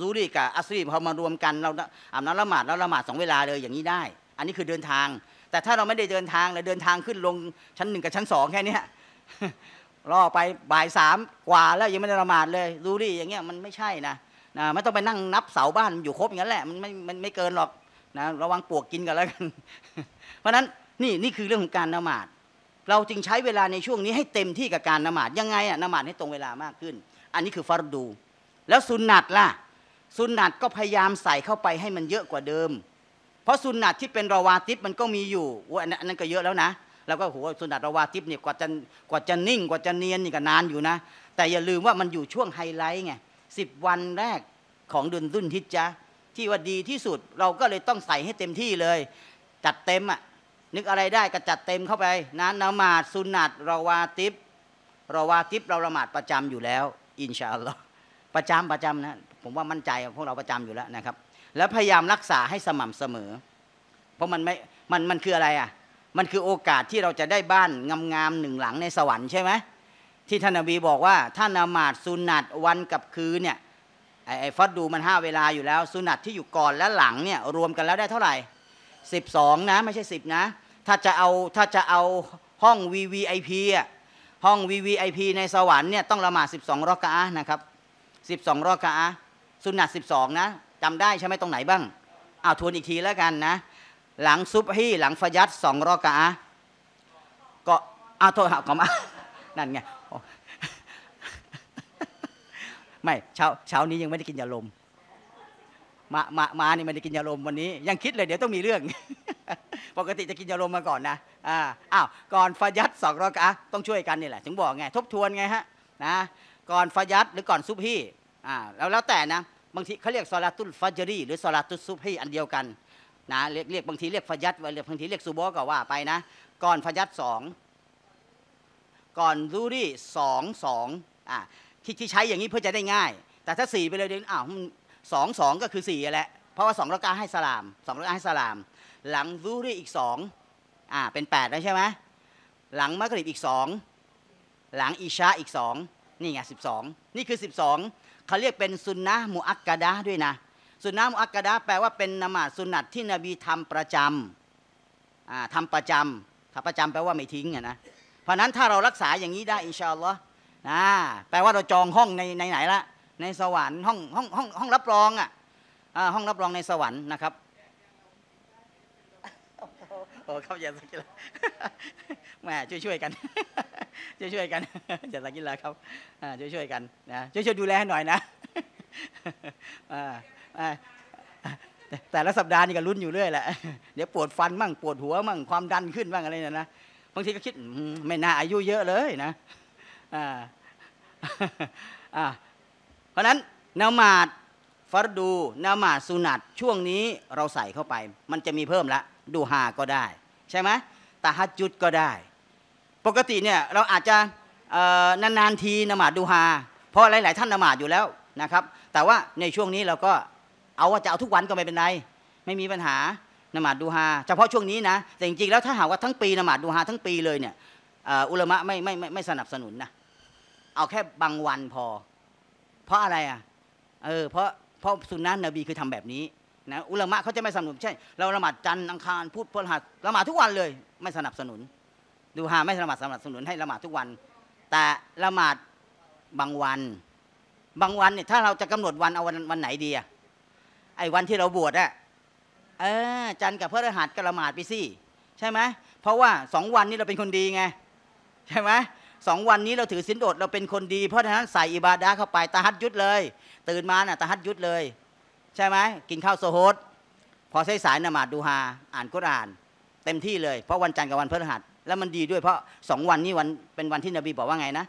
ซูรีกับอัสรีพอมารวมกัน เราอาบน้ำละหมาดแล้วละหมาดสองเวลาเลยอย่างนี้ได้ อันนี้คือเดินทาง แต่ถ้าเราไม่ได้เดินทางเราเดินทางขึ้นลงชั้นหนึ่งกับชั้นสองแค่นี้รอไปบ่ายสามกว่าแล้วยังไม่ได้ละหมาดเลยซูรีอย่างเงี้ยมันไม่ใช่นะนะไม่ต้องไปนั่งนับเสาบ้านอยู่ครบอย่างนั้นแหละมันไม่ไม่เกินหรอกนะระวังปวกกินกันแล้วกันเพราะฉะนั้นนี่นี่คือเรื่องของการนมาด เราจึงใช้เวลาในช่วงนี้ให้เต็มที่กับการนมาด ยังไงอะนมาดให้ตรงเวลามากขึ้น อันนี้คือฟารดู แล้วสุนนัตล่ะสุนนัตก็พยายามใส่เข้าไปให้มันเยอะกว่าเดิม เพราะสุนนัตที่เป็นราวาติปมันก็มีอยู่อันนั้นก็เยอะแล้วนะ แล้วก็โหสุนนัตราวาติปเนี่ยกว่าจะกว่าจะนิ่งกว่าจะเนียนนี่ก็นานอยู่นะ แต่อย่าลืมว่ามันอยู่ช่วงไฮไลท์ไงสิบวันแรกของเดือนรุ่นทิจจะที่ว่าดีที่สุด เราก็เลยต้องใส่ให้เต็มที่เลย จัดเต็มอ่ะนึกอะไรได้ก็จัดเต็มเข้าไปนะนมาดสุนัตรอวาติบรอวาติบเราละหมาดประจำอยู่แล้ว อินชาอัลลอฮ์ประจำประจำนะผมว่ามั่นใจพวกเราประจำอยู่แล้วนะครับ แล้วพยายามรักษาให้สม่ำเสมอ เพราะมันไม่มันมันคืออะไรอ่ะมันคือโอกาสที่เราจะได้บ้านงามๆหนึ่งหลังในสวรรค์ใช่ไหมที่ท่านอบีบอกว่าท่านละหมาดสุนัตวันกับคืนเนี่ยไอ้ฟัดดูมันห้าเวลาอยู่แล้วสุนัตที่อยู่ก่อนและหลังเนี่ยรวมกันแล้วได้เท่าไหร่12นะ ไม่ใช่10นะถ้าจะเอาถ้าจะเอาห้อง VVIP อ่ะห้อง VVIP ในสวรรค์เนี่ยต้องละหมาด12รอกะอะนะครับ12รอกะอะสุนัต12นะจำได้ใช่ไหมตรงไหนบ้างเอาทวนอีกทีแล้วกันนะ หลังซุปฮีหลังฟยัดสองรอกะอะก็เอาโทษครับขอมานั่นไงไม่เช้าเช้านี้ยังไม่ได้กินยาลมมามามานี่ไม่ได้กินยาลมวันนี้ ยังคิดเลย เดี๋ยวต้องมีเรื่องปกติจะกินยาลมมาก่อนนะ อ่า อ้าว ก่อนฟายัดสองรอกะต้องช่วยกันนี่แหละ ถึงบอกไงทบทวนไงฮะนะ ก่อนฟายัดหรือก่อนซุปฮีอ่า แล้วแล้วแต่นะบางทีเขาเรียกซอลาตุลฟาจรีหรือซอลาตุลซุปฮีอันเดียวกันนะเรียกเรียกบางทีเรียกฟายัดบางทีเรียกซูโบก็ว่าไปนะ ก่อนฟายัดสอง ก่อนรูรี่สองสองอ่าที่ใช้อย่างนี้เพื่อจะได้ง่าย แต่ถ้าสี่ไปเลยเดี๋ยวอ้าวสองสองก็คือสี่แหละ เพราะว่าสองรากาให้สลามสองรากาให้สลามหลังซูรีอีกสองอ่า เป็นแปดแล้วใช่ไหมหลังมักริบอีกสอง หลังอิชาอีกสองนี่ไงสิบสองนี่คือสิบสองเขาเรียกเป็นซุนนะมุอักกะดะด้วยนะสุนนะมุอักกะดะแปลว่าเป็นนมาสุนัตที่นบีทำประจำอ่าทำประจำทำประจำแปลว่าไม่ทิ้งนะ เพราะนั้นถ้าเรารักษาอย่างนี้ได้อินชาอัลลอฮ์นะแปลว่าเราจองห้องในในไหนละ ในสวรรค์ห้องห้องห้องห้องรับรองอ่ะห้องรับรองในสวรรค์นะครับโอ้เข้าอย่าสักกีลาแม่ช่วยช่วยกันช่วยช่วยกันอย่าสักกีลาครับช่วยช่วยกันนะช่วยช่วยดูแลหน่อยนะแต่ละสัปดาห์นี่ก็รุ่นอยู่เรื่อยแหละเดี๋ยวปวดฟันมั่งปวดหัวมั่งความดันขึ้นบ้างอะไรเนี่ยนะบางทีก็คิดไม่น่าอายุเยอะเลยนะเพราะนั้นนามาดฟัรดูนามาดสุนัตช่วงนี้เราใส่เข้าไป มันจะมีเพิ่มละดูฮาก็ได้ ใช่ไหมตาฮัดจุดก็ได้ ปกติเนี่ยเราอาจจะนานๆทีนมาดูฮาเพราะหลาย ๆ ท่านนมาดอยู่แล้วนะครับ แต่ว่าในช่วงนี้เราก็เอาว่าจะเอาทุกวันก็ไม่เป็นไรไม่มีปัญหานมาดูฮาเฉพาะช่วงนี้นะแต่จริงๆแล้วถ้าหากว่าทั้งปีนมาดดูฮาทั้งปีเลยเนี่ยอุลมะไม่ไม่ไม่สนับสนุนนะเอาแค่บางวันพอ เพราะอะไรอ่ะเออเพราะเพราะสุนนะนบีคือทำแบบนี้นะอุลามะเขาจะไม่สนับสนุนใช่ เราละหมาดจันทร์อังคารพูดพลหัสละหมาดทุกวันเลย ไม่สนับสนุน ดูฮาไม่ละหมาดสนับสนุนให้ละหมาดทุกวัน แต่ละหมาดบางวัน บางวันเนี่ยถ้าเราจะกำหนดวันเอาวันวันไหนดีอะไอ้วันที่เราบวชอะเออ จันทร์กับพรหัสก็ละหมาดไปสิใช่ไหมเพราะว่าสองวันนี้เราเป็นคนดีไง ใช่ไหมสองวันนี้เราถือสินอดเราเป็นคนดี เพราะฉะนั้นใส่อิบาดะเข้าไปตาฮัดยุดเลย ตื่นมาน่ะตาฮัดยุดเลยใช่ไหมกินข้าวโซโฮดพอใช้สายนมาดดูฮาอ่านกุรอาน เต็มที่เลยเพราะวันจันทร์กับวันพฤหัสแล้วมันดีด้วยเพราะสองวันนี้วันเป็นวันที่นบีบอกว่าไงนะ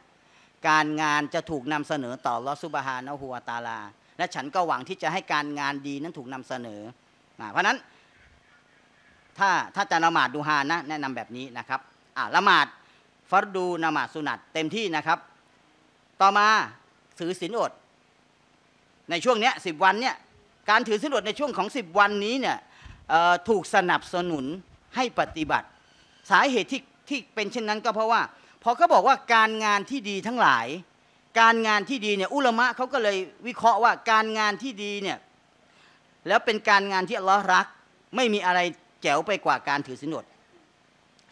การงานจะถูกนำเสนอต่อลอสุบฮานะฮัวตาลาและฉันก็หวังที่จะให้การงานดีนั้นถูกนำเสนอเพราะนั้นถ้าถ้าจะละหมาดดูฮานะ แนะนำแบบนี้นะครับอ่าละหมาดฟัดดูละหมาดสุนัตเต็มที่นะครับ ต่อมาถือศีลอด ในช่วงเนี้ยสิบวันเนี้ยการถือสินอดในช่วงของ 10 วันนี้เนี่ยถูกสนับสนุนให้ปฏิบัติ สาเหตุที่ที่เป็นเช่นนั้นก็เพราะว่า พอเขาบอกว่าการงานที่ดีทั้งหลาย การงานที่ดีเนี่ยอุลมะเขาก็เลยวิเคราะห์ว่าการงานที่ดีเนี่ยแล้วเป็นการงานที่อัลลอฮ์รักไม่มีอะไรแจ๋วไปกว่าการถือสินอด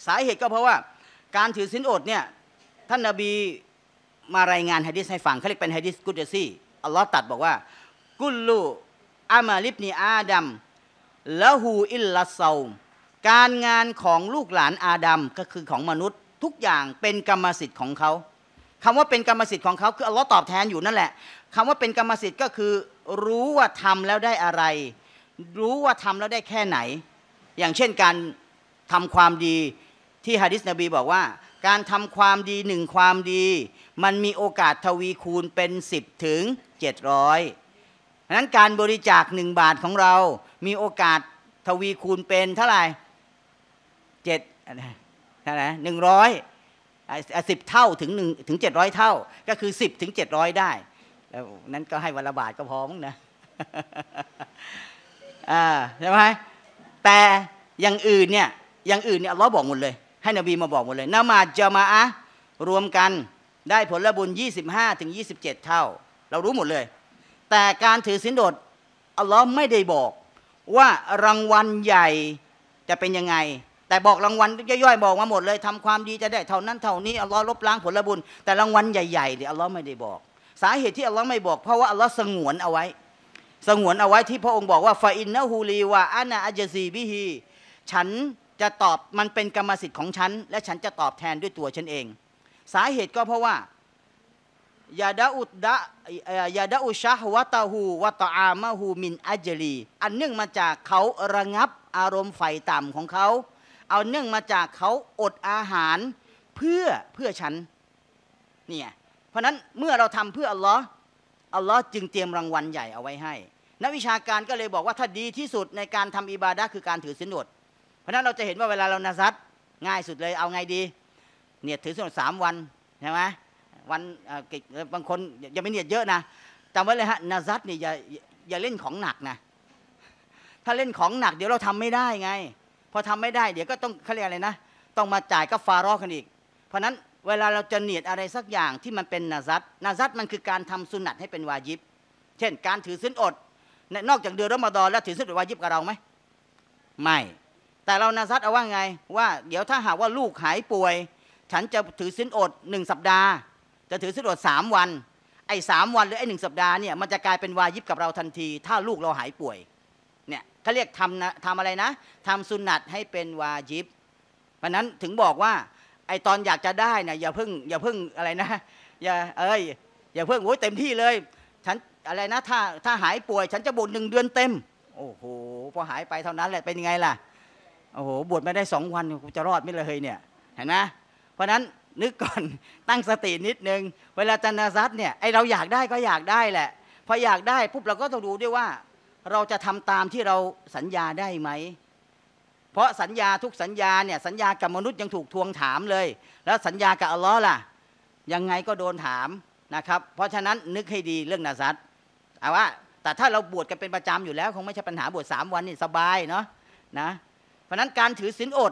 สาเหตุก็เพราะว่าการถือสินอดเนี่ยท่านนาบีมารายงานฮะดิษให้ฟังเขาเรียกเป็นฮะดิษกุดซี่อัลลอฮ์ตัดบอกว่ากุลลูอามาลิบนีอาดัมละหูอิลลาเซาการงานของลูกหลานอาดัมก็คือของมนุษย์ทุกอย่างเป็นกรรมสิทธิ์ของเขาคำว่าเป็นกรรมสิทธิ์ของเขาคืออัลลอฮ์ตอบแทนอยู่นั่นแหละคำว่าเป็นกรรมสิทธิ์ก็คือ รู้ว่าทำแล้วได้อะไร รู้ว่าทำแล้วได้แค่ไหน อย่างเช่นการทำความดีที่ฮะดิษนบีบอกว่า การทำความดีหนึ่งความดี มันมีโอกาสทวีคูณเป็น10ถึง700ราะนั้นการบริจาคหนึ่งบาทของเรา มีโอกาสทวีคูณเป็นเท่าไหร่เจ็ดอะไรหนึ่งร้อย สิบเท่าถึงหนึ่งถึงเจ็ดร้อยเท่า ก็คือสิบถึงเจ็ดร้อยได้ แล้วนั้นก็ให้วันละบาทก็พอมั้งนะใช่ไหม แต่อย่างอื่นเนี่ยอย่างอื่นเนี่ยเราบอกหมดเลย ให้นบีมาบอกหมดเลยนามาจะมาอะรวมกันได้ผลบุญยยีี่่สสิิบบห้าถึงเจ็ดเท่า เรารู้หมดเลยแต่การถือสินโดอัลลอฮ์ไม่ได้บอกว่ารางวัลใหญ่จะเป็นยังไง แต่บอกรางวัลย่อยๆบอกมาหมดเลย ทำความดีจะได้เท่านั้นเท่านี้อัลลอฮ์ลบล้างผลบุญ แต่รางวัลใหญ่ๆเนี่ยอัลลอฮ์ไม่ได้บอก สาเหตุที่อัลลอฮ์ไม่บอกเพราะว่าอัลลอฮ์สงวนเอาไว้ สงวนเอาไว้ที่พระองค์บอกว่าฟาอินนะฮูลีวาอานาอัจซีบิฮีฉันจะตอบมันเป็นกรรมสิทธิ์ของฉันและฉันจะตอบแทนด้วยตัวฉันเอง สาเหตุก็เพราะว่ายาดาอุดดะยาดาอุชาวะตาหูวะตาอามะหูมิน อัจลีอันเนื่องมาจากเขาระงับอารมณ์ไฟต่ำของเขา เอาเนื่องมาจากเขาอดอาหารเพื่อเพื่อฉันเนี่ยเพราะนั้นเมื่อเราทำเพื่ออัลลอฮ์อัลลอฮ์จึงเตรียมรางวัลใหญ่เอาไว้ให้ นักวิชาการก็เลยบอกว่าถ้าดีที่สุดในการทำอิบาดะคือการถือสินอดเพราะนั้นเราจะเห็นว่าเวลาเรานาซัดง่ายสุดเลยเอาไงดีเนี่ยถือสินอดสามวันใช่ไหมวันกิจบางคนอย่าไม่เนียดเยอะนะจำไว้เลยฮะนาซัตเนี่ยอย่าอย่าเล่นของหนักนะถ้าเล่นของหนัก เดี๋ยวเราทำไม่ได้ไง พอทำไม่ได้ เดี๋ยวก็ต้องเขาเรียกอะไรนะ ต้องมาจ่ายกับฟารอกันอีก เพราะนั้นเวลาเราจะเนียดอะไรสักอย่างที่มันเป็นนาซัตนาซัตมันคือการทำสุนัตให้เป็นวาญิบเช่น การถือศีลอด นอกจากเดือนรอมฎอนแล้วถือศีลอดวาญิบกับเราไหมไม่ แต่เรานาซัตเอาว่าไง ว่า เดี๋ยวถ้าหากว่าลูกหายป่วย ฉันจะถือศีลอดหนึ่งสัปดาห์จะถือสินอดสามวันไอ้สามวันหรือไอ้หนึ่งสัปดาห์เนี่ยมันจะกลายเป็นวายิบกับเราทันที ถ้าลูกเราหายป่วย เนี่ยเขาเรียกทำนะทำอะไรนะทำสุนัตให้เป็นวายิบเพราะนั้นถึงบอกว่าไอ้ตอนอยากจะได้เนี่ยอย่าเพิ่งอย่าเพิ่งอะไรนะอย่าเอ้ยอย่าเพิ่งโอ้ยเต็มที่เลยฉันอะไรนะถ้าถ้าหายป่วย ฉันจะบวชหนึ่งเดือนเต็มโอ้โหพอหายไปเท่านั้นแหละเป็นยังไงล่ะโอ้โหบวชไม่ได้สองวันกูจะรอดไม่เลยเนี่ยเห็นไหมเพราะนั้นนึกก่อนตั้งสตินิดนึง เวลาจันทรัพเนี่ยไอเราอยากได้ก็อยากได้แหละพออยากได้ปุ๊บเราก็ต้องดูด้วยว่า เราจะทำตามที่เราสัญญาได้ไหมเพราะสัญญาทุกสัญญาเนี่ยสัญญากับมนุษย์ยังถูกทวงถามเลย แล้วสัญญากับอัลลอฮ์ล่ะยังไงก็โดนถามนะครับ เพราะฉะนั้นนึกให้ดีเรื่องนาซัตเอาว่าแต่ถ้าเราบวชกันเป็นประจำอยู่แล้วคงไม่ใช่ปัญหาบวชสามวันนี่สบายเนาะนะเพราะนั้นการถือศีลอด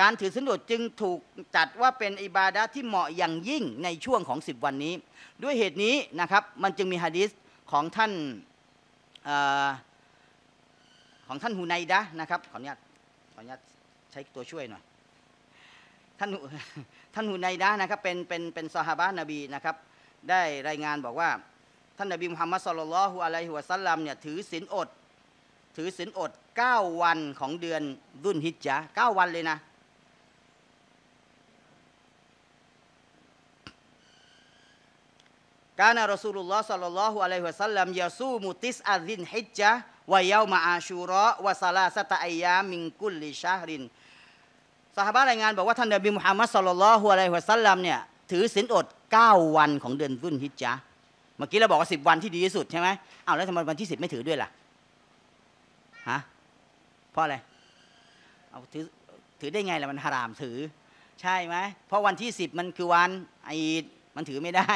การถือสินอดจึงถูกจัดว่าเป็นอิบาดะที่เหมาะอย่างยิ่งในช่วงของ10วันนี้ ด้วยเหตุนี้นะครับมันจึงมีฮะดิษของท่านของท่านฮูไนดะนะครับขออนุญาตขออนุญาตใช้ตัวช่วยหน่อยท่านท่านฮูไนดะนะครับเป็นเป็นเป็นซอฮาบะนบีนะครับ ได้รายงานบอกว่า ท่านนบีมุฮัมมัดสุลลัลฮุอะลัยฮุวะซัลลัมเนี่ยถือศีลอดถือศีลอด 9 วันของเดือนดุนฮิจญะ9วันเลยนะกานะรอสูลุลลอฮ์สัลลัลลอฮุอะลัยฮิวะสัลลัมยาซูมุติสอาดินฮิจจ์วายาวมาอาชูรอวะซาลาสตะอียามิงคุลลิชารินสหบารายงานบอกว่าท่านนบีมุฮัมมัดสัลลัลลอฮุอะลัยฮิวะสัลลัมเนี่ยถือศีลอด 9 วันของเดือนรุ่นฮิจจ์เมื่อกี้เราบอกว่า10 วันที่ดีที่สุดใช่ไหมอ้าวแล้วทำไมวันที่ 10ไม่ถือด้วยล่ะฮะเพราะอะไรเอาถือถือได้ไงล่ะมันฮารามถือ ใช่ไหมเพราะวันที่ 10 มันคือวันอีดมันถือไม่ได้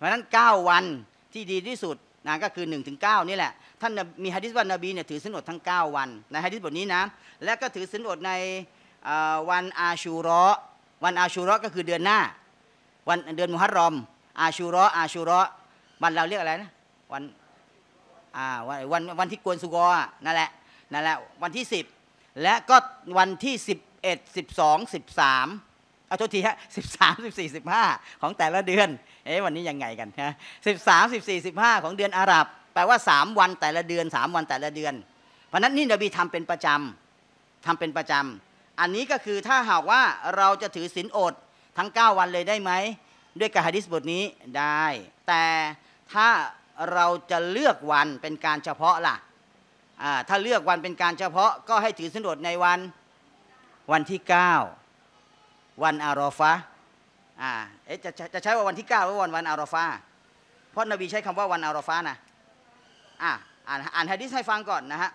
เพราะนั้น 9 วันที่ดีที่สุดนะก็คือ1นถึงเนี่แหละ ท่านมีฮะดิษวันนบีเนี่ยถือสินอดทั้ง 9 วันในฮะดิษบทนี้นะ และก็ถือสินอดในวันอาชูรอ วันอาชูรอ ก็คือเดือนหน้า วันเดือนมุฮัรรอม อาชูรอ อาชูรอวันเราเรียกอะไรนะ วันวันวันที่กวนสุกอนั่นแหละ นั่นแหละ วันที่ 10 และก็วันที่ 11 12 13เอาโทกทีฮะสิบสามสิบสี่สิบห้าของแต่ละเดือนเอ๊ะวันนี้ยังไงกันฮะสิบสามสิบสี่สิบห้าของเดือนอาหรับแปลว่าสามวันแต่ละเดือนสามวันแต่ละเดือนเพราะนั้นนี่นบีทำเป็นประจำทำเป็นประจำ อันนี้ก็คือถ้าหากว่าเราจะถือศีลอดทั้ง9วันเลยได้ไหมด้วยกะฮะดิษบทนี้ได้ แต่ถ้าเราจะเลือกวันเป็นการเฉพาะล่ะถ้าเลือกวันเป็นการเฉพาะ ก็ให้ถือศีลอดในวันวันที่ 9วันอารอฟาอ่าเอ๊ะจะจะใช้ว่าวันที่9หรือวันวันอารอฟาเพราะนบีใช้คำว่าวันอารอฟานะอ่าอ่านอ่านฮะดิษให้ฟังก่อนนะฮะ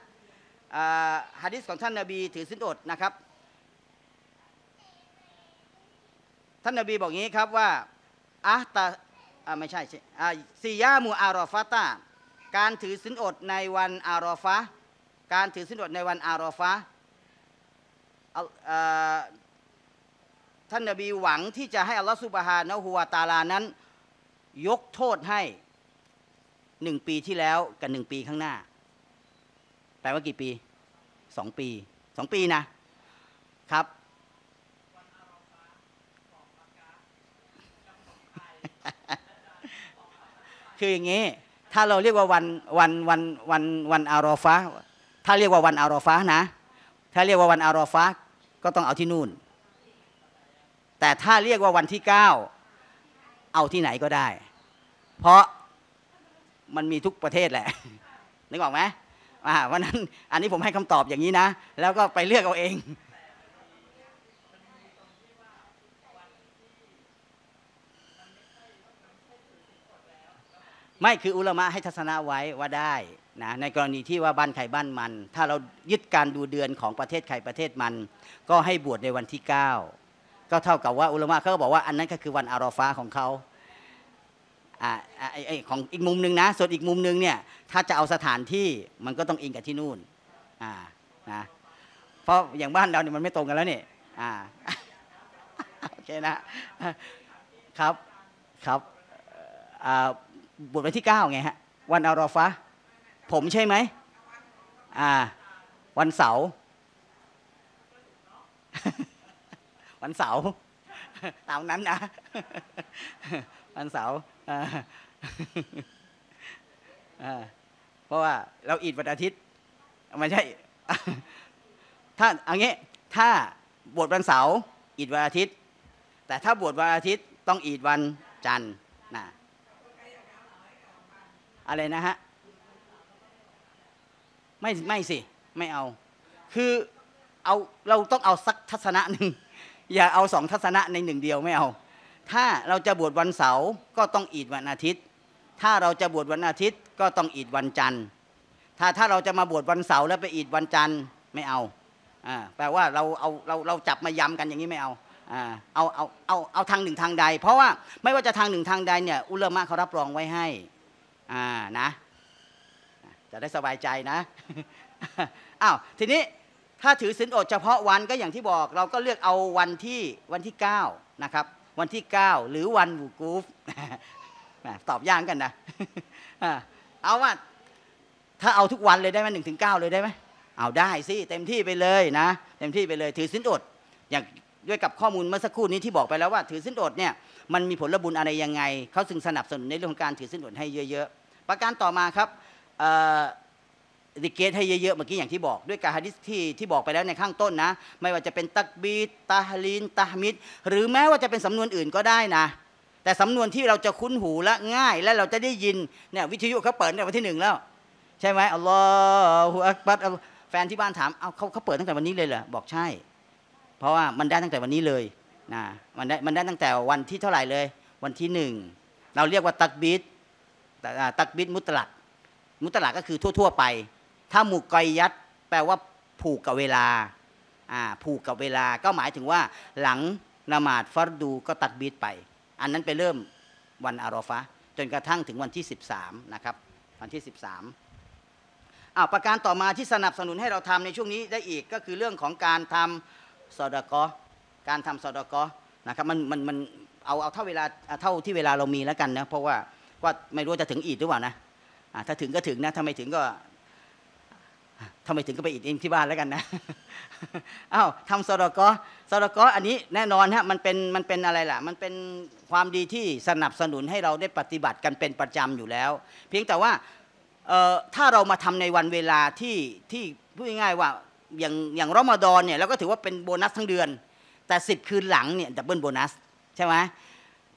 ฮะดิษของท่านนบี ถือสินอดนะครับ ท่านนบีบอกงี้ครับว่าอัตาไม่ใช่ซี่ย่ามูอารอฟาตาการถือสินอดในวันอารอฟาการถือสินอดในวันอารอฟาท่านนบีหวังที่จะให้อัลลอฮฺสุบฮานะฮุวาตาลานั้น ยกโทษให้หนึ่งปีที่แล้วกับหนึ่งปีข้างหน้าแปลว่ากี่ปีสองปีสองปีนะ ครับคืออย่างนี้ ถ้าเราเรียกว่าวันวันวันวันวันอารอฟ้าถ้าเรียกว่าวันอารอฟ้านะ ถ้าเรียกว่าวันอารอฟ้าก็ต้องเอาที่นู่นแต่ถ้าเรียกว่าวันที่ 9 เอาที่ไหนก็ได้ เพราะมันมีทุกประเทศแหละนึกออกไหมวันนั้นอันนี้ผมให้คำตอบอย่างนี้นะ แล้วก็ไปเลือกเอาเอง ไม่คืออุลมะให้ทัศนะไว้ว่าได้นะในกรณีที่ว่าบ้านใครบ้านมัน ถ้าเรายึดการดูเดือนของประเทศใครประเทศมัน ก็ให้บวชในวันที่9ก็เท่ากับว่าอุลมะเขาก็ บอกว่าอันนั้นก็คือวันอารอฟ้าของเขาอของอีกมุมหนึ่งนะ ส่วนอีกมุมหนึ่งเนี่ยถ้าจะเอาสถานที่มันก็ต้องอิงกับที่นู่นนะ เพราะอย่างบ้านเราเนี่ยมันไม่ตรงกันแล้วเนี่ยโอเคนะ ครับ ครับบทวันที่9ไงฮะ วันอารอฟ้าผมใช่ไหมวันเสาร์ันเสาร์ตามนั้น นะวันเสาร์เพราะว่า เราอิดวันอาทิตย์ไม่ใช่ถ้าอัางี้ ถ้าบวชวันเสาร์อิดวันอาทิตย์ แต่ถ้าบวชวันอาทิตย์ต้องอิดวันจันทร์นะอะไรนะฮะไม่ไม่สิไม่เอา คือเอาเราต้องเอาสักทัศนะหนึ่งอย่าเอาสองทัศนะในหนึ่งเดียวไม่เอา ถ้าเราจะบวชวันเสาร์ก็ต้องอีดวันอาทิตย์ ถ้าเราจะบวชวันอาทิตย์ก็ต้องอีดวันจันทร์ ถ้าถ้าเราจะมาบวชวันเสาร์แล้วไปอีดวันจันทร์ไม่เอาอ่าแปลว่าเราเอาเราเราจับมาย้ำกันอย่างนี้ไม่เอาอ่าเอาเอาเอาเอาทางหนึ่งทางใด เพราะว่า ไม่ว่าจะทางหนึ่งทางใดเนี่ย อุลลมะเขารับรองไว้ให้ อ่านะ จะได้สบายใจนะ อ้าวทีนี้ถ้าถือศีลอดเฉพาะวันก็อย่างที่บอกเราก็เลือกเอาวันที่วันที่9นะครับ วันที่9หรือวันบูกูฟตอบยากกันนะเอาว่าถ้าเอาทุกวันเลยได้ไหมหนึ่งถึงเก้าเลยได้ไหมเอาได้สิเต็มที่ไปเลยนะ เต็มที่ไปเลย ถือสินอดอย่างด้วยกับข้อมูลเมื่อสักครู่นี้ที่บอกไปแล้วว่า ถือสินอดเนี่ยมันมีผลบุญอะไรยังไงเขาซึ่งสนับสนุนในเรื่องของการถือสินอดให้เยอะๆประการต่อมาครับดิเกตให้เยอะๆ เมื่อกี้อย่างที่บอกด้วยการฮะดิษที่ที่บอกไปแล้วในข้างต้นนะ ไม่ว่าจะเป็นตักบีตาฮลีนตาฮมิดหรือแม้ว่าจะเป็นสำนวนอื่นก็ได้นะ แต่สำนวนที่เราจะคุ้นหูและง่ายและเราจะได้ยินเนี่ยวิทยุเขาเปิดในวันที่หนึ่งแล้วใช่ไหมอัลลอฮฺอักบัตแฟนที่บ้านถามเอาเขาเขาเปิดตั้งแต่วันนี้เลยเหรอบอกใช่ เพราะว่ามันได้ตั้งแต่วันนี้เลยนะมันได้มันได้ตั้งแต่วันที่เท่าไหร่เลย วันที่หนึ่งเราเรียกว่าตักบีตตักบีตมุตลัดมุตลัดก็คือทั่ว ๆ ไปถ้ามุกอยยัดแปลว่าผูกกับเวลา ผูกกับเวลา ก็หมายถึงว่าหลังละหมาดฟัรดูก็ตัดบีดไป อันนั้นไปเริ่มวันอารอฟะจนกระทั่งถึงวันที่13นะครับ วันที่13อ้าวประการต่อมาที่สนับสนุนให้เราทำในช่วงนี้ได้อีกก็คือเรื่องของการทำสอดกอการทำสอดกอนะครับมันมันมันเอาเอาเท่าเวลาเท่าที่เวลาเรามีแล้วกันนะเพราะว่าก็ไม่รู้จะถึงอีกหรือเปล่านะถ้าถึงก็ถึงนะถ้าไม่ถึงก็ทำไมถึงก็ไปอิดอินที่บ้านแล้วกันนะอ้าวทำสดกอสดกออันนี้แน่นอนฮะมันเป็นมันเป็นอะไรล่ะ มันเป็นความดีที่สนับสนุนให้เราได้ปฏิบัติกันเป็นประจำอยู่แล้ว เพียงแต่ว่าถ้าเรามาทำในวันเวลาที่ที่พูดง่ายๆ ว่าอย่างอย่างรอมฎอนเนี่ยเราก็ถือว่าเป็นโบนัสทั้งเดือน แต่10คืนหลังเนี่ยดับเบิลโบนัส ใช่ไหม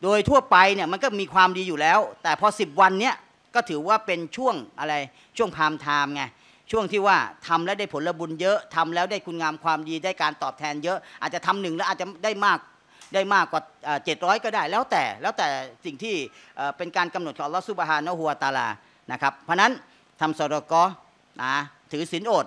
โดยทั่วไปเนี่ยมันก็มีความดีอยู่แล้ว แต่พอ10 วันเนี่ยก็ถือว่าเป็นช่วงอะไรช่วงพามไทม์ไงช่วงที่ว่าทำแล้วได้ผลบุญเยอะทำแล้วได้คุณงามความดีได้การตอบแทนเยอะอาจจะทำหนึ่งแล้วอาจจะได้มากได้มากกว่าเจ็ดร้อยก็ได้ แล้วแต่แล้วแต่สิ่งที่เป็นการกำหนดของลอสุบฮานะฮัวตาลานะครับเพราะนั้นทำสรกอนะถือศีลอด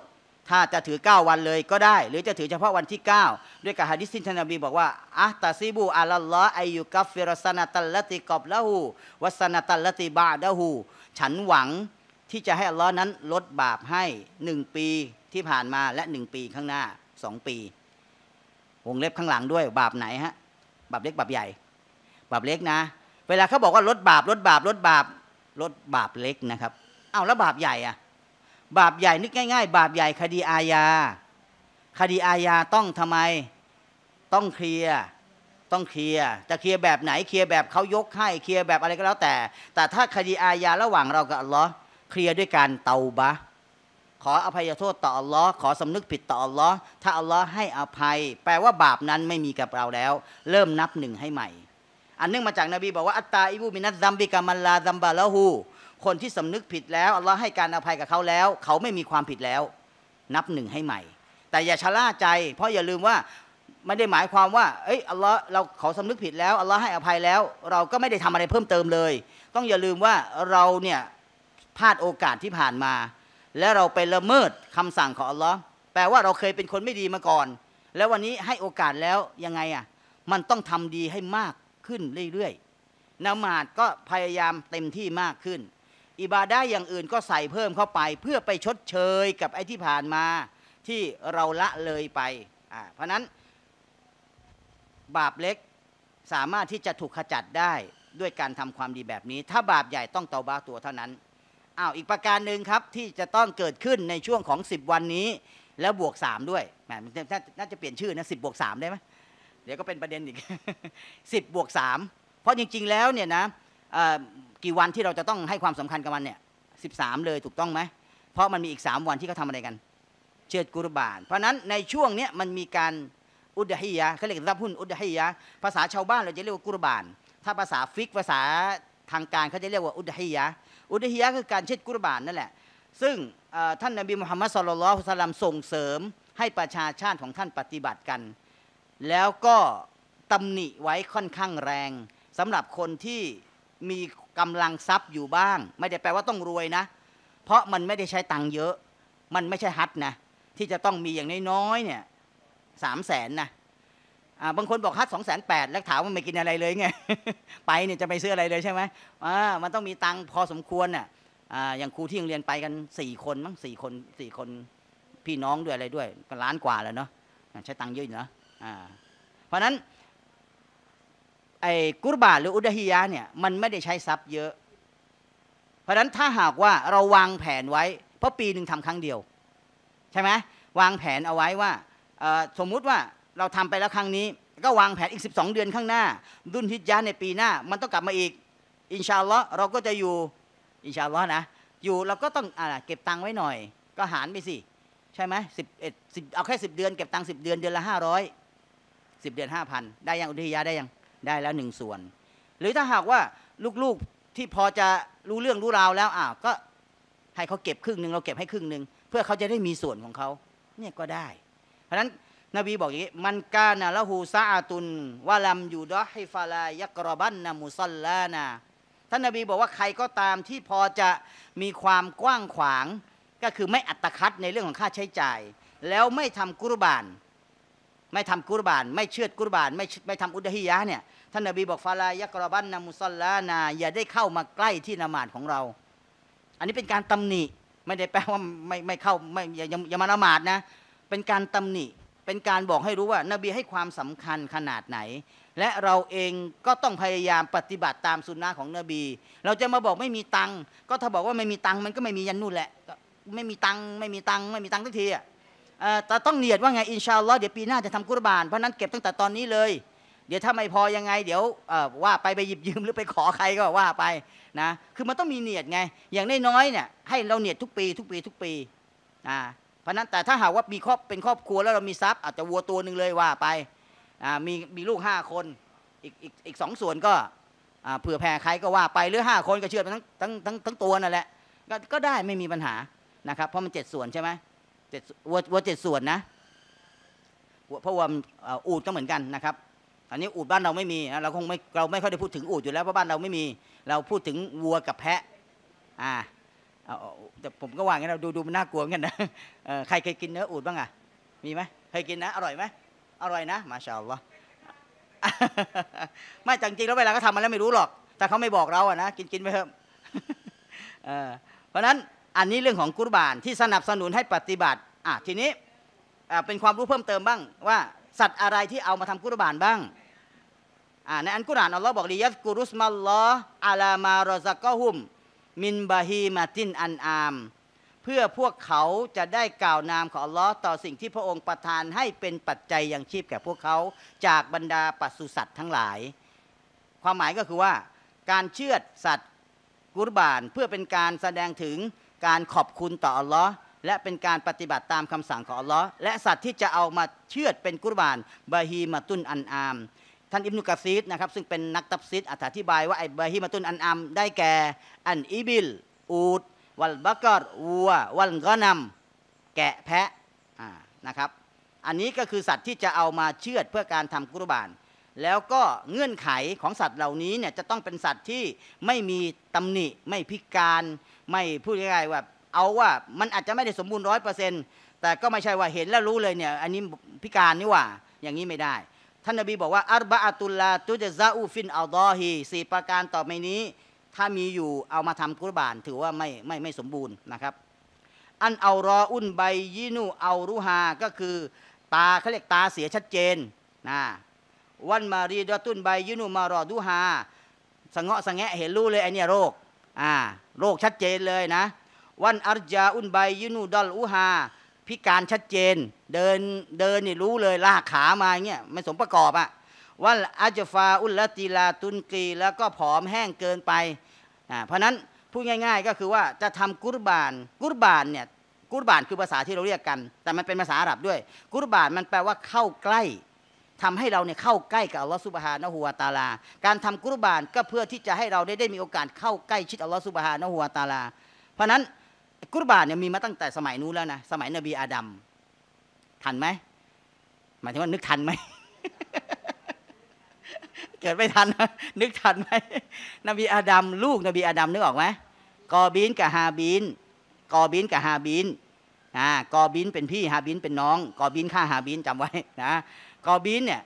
ถ้าจะถือ9วันเลยก็ได้ หรือจะถือเฉพาะวันที่9ด้วยกับฮะดิษินทานบี บอกว่าอัตซิบูอัลลอฮ์อายุกัฟฟิรสนาตัลลติกอบละหูวัสนาตัลลติบาดะหูฉันหวังที่จะให้อัลลอฮ์นั้นลดบาปให้หนึ่งปีที่ผ่านมาและหนึ่งปีข้างหน้าสองปีวงเล็บข้างหลังด้วย บาปไหนฮะบาปเล็กบาปใหญ่บาปเล็กนะ เวลาเขาบอกว่าลดบาป ลดบาปลดบาปลดบาปเล็กนะครับเอาแล้วบาปใหญ่อะบาปใหญ่นึกง่ายๆ บาปใหญ่คดีอาญา คดีอาญาต้องทำไมต้องเคลียร์ต้องเคลียร์จะเคลียร์แบบไหนเคลียร์แบบเขายกให้เคลียร์แบบอะไรก็แล้วแต่ แต่ถ้าคดีอาญาระหว่างเรากับอัลลอฮ์เคลียร์ด้วยการเตาบะ ขออภัยโทษต่ออัลลอฮ์ขอสำนึกผิดต่ออัลลอฮ์ถ้าอัลลอฮ์ให้อภัย แปลว่าบาปนั้นไม่มีกับเราแล้ว เริ่มนับหนึ่งให้ใหม่ อันเนื่องมาจากนบีบอกว่าอัตตาอิบูมินัสซัมบิกามัลลาซัมบาละหู คนที่สำนึกผิดแล้วอัลลอฮ์ให้การอภัยกับเขาแล้ว เขาไม่มีความผิดแล้ว นับหนึ่งให้ใหม่ แต่อย่าชะล่าใจ เพราะอย่าลืมว่าไม่ได้หมายความว่า เอ้ยอัลลอฮ์เราขอสำนึกผิดแล้วอัลลอฮ์ให้อภัยแล้ว เราก็ไม่ได้ทำอะไรเพิ่มเติมเลย ต้องอย่าลืมว่าเราเนี่ยพลาดโอกาสที่ผ่านมา และเราไปละเมิดคำสั่งของอัลลอฮ์แปลว่าเราเคยเป็นคนไม่ดีมาก่อน แล้ววันนี้ให้โอกาสแล้วยังไงอ่ะมันต้องทำดีให้มากขึ้น เรื่อยๆนมาดก็พยายามเต็มที่มากขึ้น อิบาดาอย่างอื่นก็ใส่เพิ่มเข้าไปเพื่อไปชดเชยกับไอ้ที่ผ่านมา ที่เราละเลยไปอ่าเพราะนั้น บาปเล็กสามารถที่จะถูกขจัดได้ด้วยการทำความดีแบบนี้ ถ้าบาปใหญ่ต้องเตาบาตัวเท่านั้นอ้าวอีกประการหนึ่งครับที่จะต้องเกิดขึ้นในช่วงของ 10 วันนี้ แล้วบวก3ด้วยแหมน่าจะเปลี่ยนชื่อนะสิบวกสามได้ไหมเดี๋ยวก็เป็นประเด็นอีก 10บวกสามเพราะจริง ๆแล้วเนี่ยนะกี่วันที่เราจะต้องให้ความสำคัญกับมันเนี่ยสิเลยถูกต้องไหมเพราะมันมีอีก3วันที่เขาทาอะไรกัน เชิดกุรบานเพราะนั้นในช่วงเนี้ยมันมีการอุดฮิยะ เขาเรียกรับหุ้นอุดฮิยะ ภาษาชาวบ้านเราจะเรียกว่ากุรบานถ้าภาษาฟิกภาษาทางการเขาจะเรียกว่าอุดฮิยะอุดฮิยะคือการเช็ดกุรบานนั่นแหละ ซึ่งท่านนบีมุฮัมมัดสุลลัลฮุสลามส่งเสริมให้ประชาชาติของท่านปฏิบัติกัน แล้วก็ตำหนิไว้ค่อนข้างแรงสำหรับคนที่มีกำลังทรัพย์อยู่บ้าง ไม่ได้แปลว่าต้องรวยนะ เพราะมันไม่ได้ใช้ตังค์เยอะ มันไม่ใช่ฮัตนะ ที่จะต้องมีอย่างน้อยๆเนี่ยสามแสนนะบางคนบอกคัดสองแสนแปดแล้วถามว่าไม่กินอะไรเลยไง ไปเนี่ยจะไปซื้ออะไรเลยใช่ไหมามันต้องมีตังพอสมควรน่ะอย่างครูที่ยังเรียนไปกันสี่คนมั้งสี่คน สี่คน พี่น้องด้วยอะไรด้วยก็ล้านกว่าแล้วเนาะ ใช้ตังเยอะอยู่นะเพราะนั้น ไอ้กุรบาหรืออุดฮิยะเนี่ย มันไม่ได้ใช้ทรัพย์เยอะ เพราะนั้นถ้าหากว่า เราวางแผนไว้ เพราะปีหนึ่งทำครั้งเดียว ใช่ไหมวางแผนเอาไว้ว่าสมมุติว่าเราทำไปแล้วครั้งนี้ ก็วางแผนอีก12เดือนข้างหน้า ดุนฮิจยาในปีหน้า มันต้องกลับมาอีก อินชาลอเราก็จะอยู่ อินชาลอนะอยู่เราก็ต้องอเก็บตังค์ไว้หน่อย ก็หารไปสิใช่ไหมสิบเอ็ดสิบเอาแค่สิบเดือนเก็บตังค์สิบเดือนเดือนละห้าร้อยสิบเดือนห้าพันได้ยังอุทยาได้ยังได้แล้วหนึ่งส่วน หรือถ้าหากว่าลูกๆที่พอจะรู้เรื่องรู้ราวแล้วอ้าวก็ให้เขาเก็บครึ่งหนึ่งเราเก็บให้ครึ่งหนึ่งเพื่อเขาจะได้มีส่วนของเขาเนี่ยก็ได้ เพราะฉะนั้นนบีบอกอย่างนี้มันกานาละหูซาตุนวะลัมยูดอฮิฟาลายักรบันนามุซัลลานะท่านนบีบอกว่าใครก็ตามที่พอจะมีความกว้างขวางก็คือไม่อัตคัดในเรื่องของค่าใช้จ่าย แล้วไม่ทำกุรบานไม่ทำกุรบาน ไม่เชือดกุรบานไม่ไม่ทำอุดฮิยะเนี่ยท่านนบีบอกฟาลายักรบันนามุซัลลานา อย่าได้เข้ามาใกล้ที่นมาดของเรา อันนี้เป็นการตำหนิ ไม่ได้แปลว่าไม่ไม่เข้าไม่อย่าอย่ามาละหมาดนะเป็นการตำหนิเป็นการบอกให้รู้ว่านบีให้ความสำคัญขนาดไหน และเราเองก็ต้องพยายามปฏิบัติตามสุนนะของนบี เราจะมาบอกไม่มีตังก็ถ้าบอกว่าไม่มีตังมันก็ไม่มียันนู่นแหละไม่มีตังไม่มีตังไม่มีตังทักทีอ่ะแต่ต้องเนียดว่าไงอินชาอัลลอฮ์เดี๋ยวปีหน้าจะทำกุรบานเพราะนั้นเก็บตั้งแต่ตอนนี้เลย เดี๋ยวถ้าไม่พอยังไง เดี๋ยวว่าไปไปหยิบยืมหรือไปขอใครก็ว่าไปนะ คือมันต้องมีเนียดไง อย่างน้อยๆเนี่ยให้เราเนียดทุกปี ทุกปีทุกปีอ่าเพราะนั้นแต่ถ้าหากว่ามีครอบเป็นครอบครัวแล้วเรามีทรัพย์ อาจจะวัวตัวหนึ่งเลยว่าไปมีมีลูกห้าคน อีกอีกอีกสองส่วนก็เผื่อแผ่ใครก็ว่า ไปหรือห้าคนก็เชื่อปทั้งทั้งทั้งทั้งตัวนั่นแหละก็ก็ได้ไม่มีปัญหานะครับ เพราะมันเจ็ดส่วนใช่ไหมเจ็ดวัววัวเจ็ดส่วนนะ เพราะว่าอูดก็เหมือนกันนะครับอันนี้อูดบ้านเราไม่มีเราคงไม่เราไม่ค่อยได้พูดถึงอูดอยู่แล้วเพราะบ้านเราไม่มีเราพูดถึงวัวกับแพะ อ่าแต่ผมก็ว่างั้นเราดูดูมันน่ากลัวกันนะใครเคยกินเนื้ออูดบ้างอ่ะมีไหมเคยกินนะ อร่อยไหมอร่อยนะมาชาลลอ์ไม่จริงๆแล้วเวลาเขาทำมาแล้วไม่รู้หรอก แต่เขาไม่บอกเราอะนะกินกินไปเถอะเพราะนั้นอันนี้เรื่องของกุรบานที่สนับสนุนให้ปฏิบัติอ่ะทีนี้เป็นความรู้เพิ่มเติมบ้างว่าสัตว์อะไรที่เอามาทำกุรบานบ้างในอันกุรานอัลลอฮ์บอกลียัสกุรุสมัลลอฮ์อาลามารอซักกะฮุมมินบาฮีมาตินอันอาม เพื่อพวกเขาจะได้กล่าวนามของอัลลอฮ์ต่อสิ่งที่พระองค์ประทานให้เป็นปัจจัยยังชีพแก่พวกเขาจากบรรดาปศุสัตว์ทั้งหลาย ความหมายก็คือว่าการเชือดสัตว์กุรบานเพื่อเป็นการแสดงถึงการขอบคุณต่ออัลลอฮ์และเป็นการปฏิบัติตามคำสั่งของอัลลอฮ์และสัตว์ที่จะเอามาเชือดเป็นกุรบานบาฮีมาตุนอันอามท่านอิบนุกะซีดนะครับซึ่งเป็นนักตับซีดอธิบายว่าไอ้บาฮิมาตุนอันอัมได้แก่อันอิบิล อูด วัลบักรวัววัลกอนัม แกะแพะนะครับ อันนี้ก็คือสัตว์ที่จะเอามาเชือดเพื่อการทำกุรบานแล้วก็เงื่อนไขของสัตว์เหล่านี้เนี่ยจะต้องเป็นสัตว์ที่ไม่มีตำหนิไม่พิการไม่พูดง่ายๆว่า เอาว่ามันอาจจะไม่ได้สมบูรณ์ร้อยเปอร์เซ็นต์แต่ก็ไม่ใช่ว่าเห็นแล้วรู้เลยเนี่ยอันนี้พิการนี่ว่าอย่างนี้ไม่ได้ท่านนบีบอกว่าอัลบาอตุลลาตุจซาอูฟินอัลดอฮีสี่ประการต่อไปนี้ ถ้ามีอยู่เอามาทำกุรบาน ถือว่าไม่ไม่ไม่สมบูรณ์นะครับ อันเอารออุ่นใบยินูเอารุฮาก็คือตาเขาเรียกตาเสียชัดเจนนะวันมารีดอตุนใบยินูมารอดูฮาสงเงาะสงแงะเห็นรู้เลยไอเนี่ยโรคอ่าโรคชัดเจนเลยนะ วันอัรจาอุนใบยินูดอลอุฮาพิการชัดเจนเดินเดินนี่รู้เลยลากขามาเงี้ยไม่สมประกอบอะว่าอาจฟา อุลติลา ตุนกีแล้วก็ผอมแห้งเกินไปอ่าเพราะนั้นพูดง่าย ๆ ก็คือว่าจะทำกุรบาน กุรบานเนี่ยกุรบานคือภาษาที่เราเรียกกัน แต่มันเป็นภาษาอาหรับด้วย กุรบานมันแปลว่าเข้าใกล้ ทำให้เราเนี่ยเข้าใกล้กับอัลลอฮฺสุบฮานะฮุวาตาลาการทำกุรบานก็เพื่อที่จะให้เราได้ได้มีโอกาสเข้าใกล้ชิดอัลลอฮฺสุบฮานะฮุวาตาลา เพราะนั้นกุรบาตเนี่ยมีมาตั้งแต่สมัยนู้นแล้วนะสมัยนบีอาดัมทันไหมหมายถึงว่านึกทันไหมเกิดไม่ทัน นึกทันไหมนบีอาดัมลูกนบีอาดัมนึกออกไหมกอบินกับฮาบิน กอบินกับฮาบินอ่ากอบินเป็นพี่ฮาบินเป็นน้อง กอบินฆ่าฮาบินจำไว้นะกอบินเนี่ย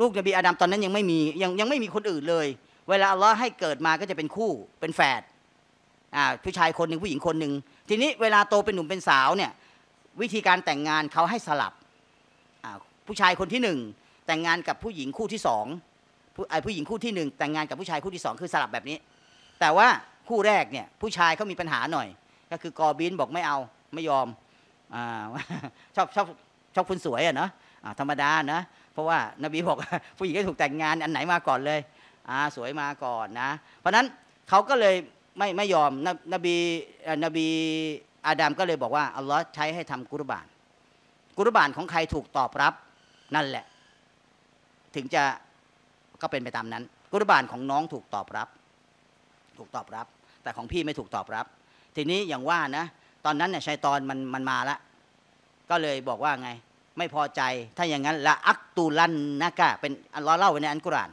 ลูกนบีอาดัมตอนนั้นยังไม่มี ยังยังไม่มีคนอื่นเลย เวลาอัลลอฮ์ให้เกิดมาก็จะเป็นคู่เป็นแฝดผู้ชายคนหนึ่งผู้หญิงคนหนึ่งทีนี้เวลาโตเป็นหนุ่มเป็นสาวเนี่ยวิธีการแต่งงานเขาให้สลับผู้ชายคนที่หนึ่งแต่งงานกับผู้หญิงคู่ที่สองผู้ผู้หญิงคู่ที่หนึ่งแต่งงานกับผู้ชายคู่ที่สองคือสลับแบบนี้แต่ว่าคู่แรกเนี่ยผู้ชายเขามีปัญหาหน่อย ก็คือกอบินบอกไม่เอาไม่ยอมอชอบชอบชอบคนสวยอะเนาะธรรมดานะ เพราะว่านบีบอกผู้หญิงก็ถูกแต่งงานอันไหนมาก่อนเลยสวยมาก่อนนะ เพราะนั้นเขาก็เลยไม่ไม่ยอมนนบีนบีอาดัมก็เลยบอกว่าอัลลอฮ์ใช้ให้ทำกุรบานกุรบานของใครถูกตอบรับนั่นแหละ ถึงจะก็เป็นไปตามนั้น กุรบานของน้องถูกตอบรับ ถูกตอบรับ แต่ของพี่ไม่ถูกตอบรับ ทีนี้อย่างว่านะ ตอนนั้นเนี่ยชายตอนมันมันมาละ ก็เลยบอกว่าไง ไม่พอใจถ้าอย่างนั้นละอักตูลันนะกะเป็นอัลลอฮ์เล่าไว้ในอันกุราน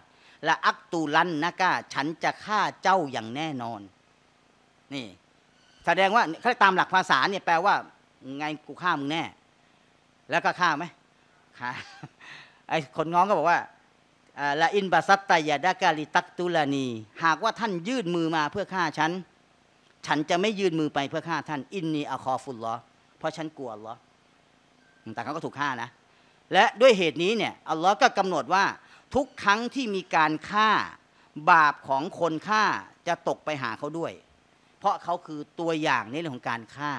ละอักตูลันนะกะฉันจะฆ่าเจ้าอย่างแน่นอนนี่แสดงว่าเขาตามหลักภาษาเนี่ยแปลว่าไงกูฆ่ามึงแน่แล้วก็ฆ่าไหมฆ่าไอ้คนง้องก็บอกว่าละอินบาสัตตยาดากาลิตักตุลานีหากว่าท่านยื่นมือมาเพื่อฆ่าฉันฉันจะไม่ยื่นมือไปเพื่อฆ่า ท่านอินนีอาคอฟุลลอเพราะฉันกลัวลอแต่เขาก็ถูกฆ่านะ และด้วยเหตุนี้เนี่ยอัลลอฮ์ก็กำหนดว่า ทุกครั้งที่มีการฆ่าบาปของคนฆ่าจะตกไปหาเขาด้วยพราะเขาคือตัวอย่างในเรื่องของการฆ่า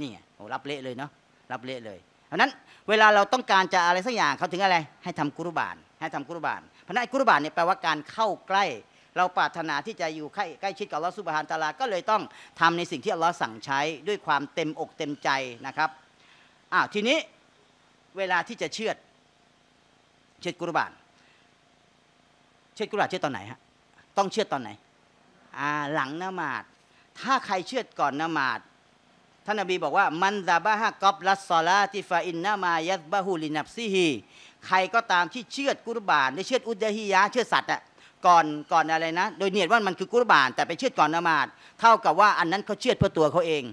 นี่โอ้รับเละเลยเนาะรับเละเลย เพราะนั้น เวลาเราต้องการจะอะไรสักอย่างเขาถึงอะไร ให้ทำกุรบานให้ทำกุรบานเพราะนั้นกุรบานเนี่ยแปลว่าการเข้าใกล้ เราปรารถนาที่จะอยู่ใกล้ใกล้ชิดกับอัลลอฮฺสุบฮานตาลาก็เลยต้องทำในสิ่งที่อัลลอฮสั่งใช้ด้วยความเต็มอกเต็มใจนะครับ อ้าวทีนี้เวลาที่จะเชื่อด เชือกุรบานเชื่อกุรบานเชื่อตอนไหนฮะต้องเชื่อตอนไหนอ่าหลังนมาดถ้า ใครเชื่อดก่อนนมาดท่านอบีบอกว่ามันซาบะฮะกอบลัสซอลาติฟาอินนามายัสบะฮูลินับซีฮีใครก็ตามที่เชือกุรบานได้เชืออุดฮิยะเชือสัตว์อะก่อนก่อนอะไรนะ โดยเนียดว่ามันคือกุรบาน แต่ไปเชือดก่อนนมาดเท่ากับว่าอันนั้นเขาเชือเพื่อตัวเขาเอง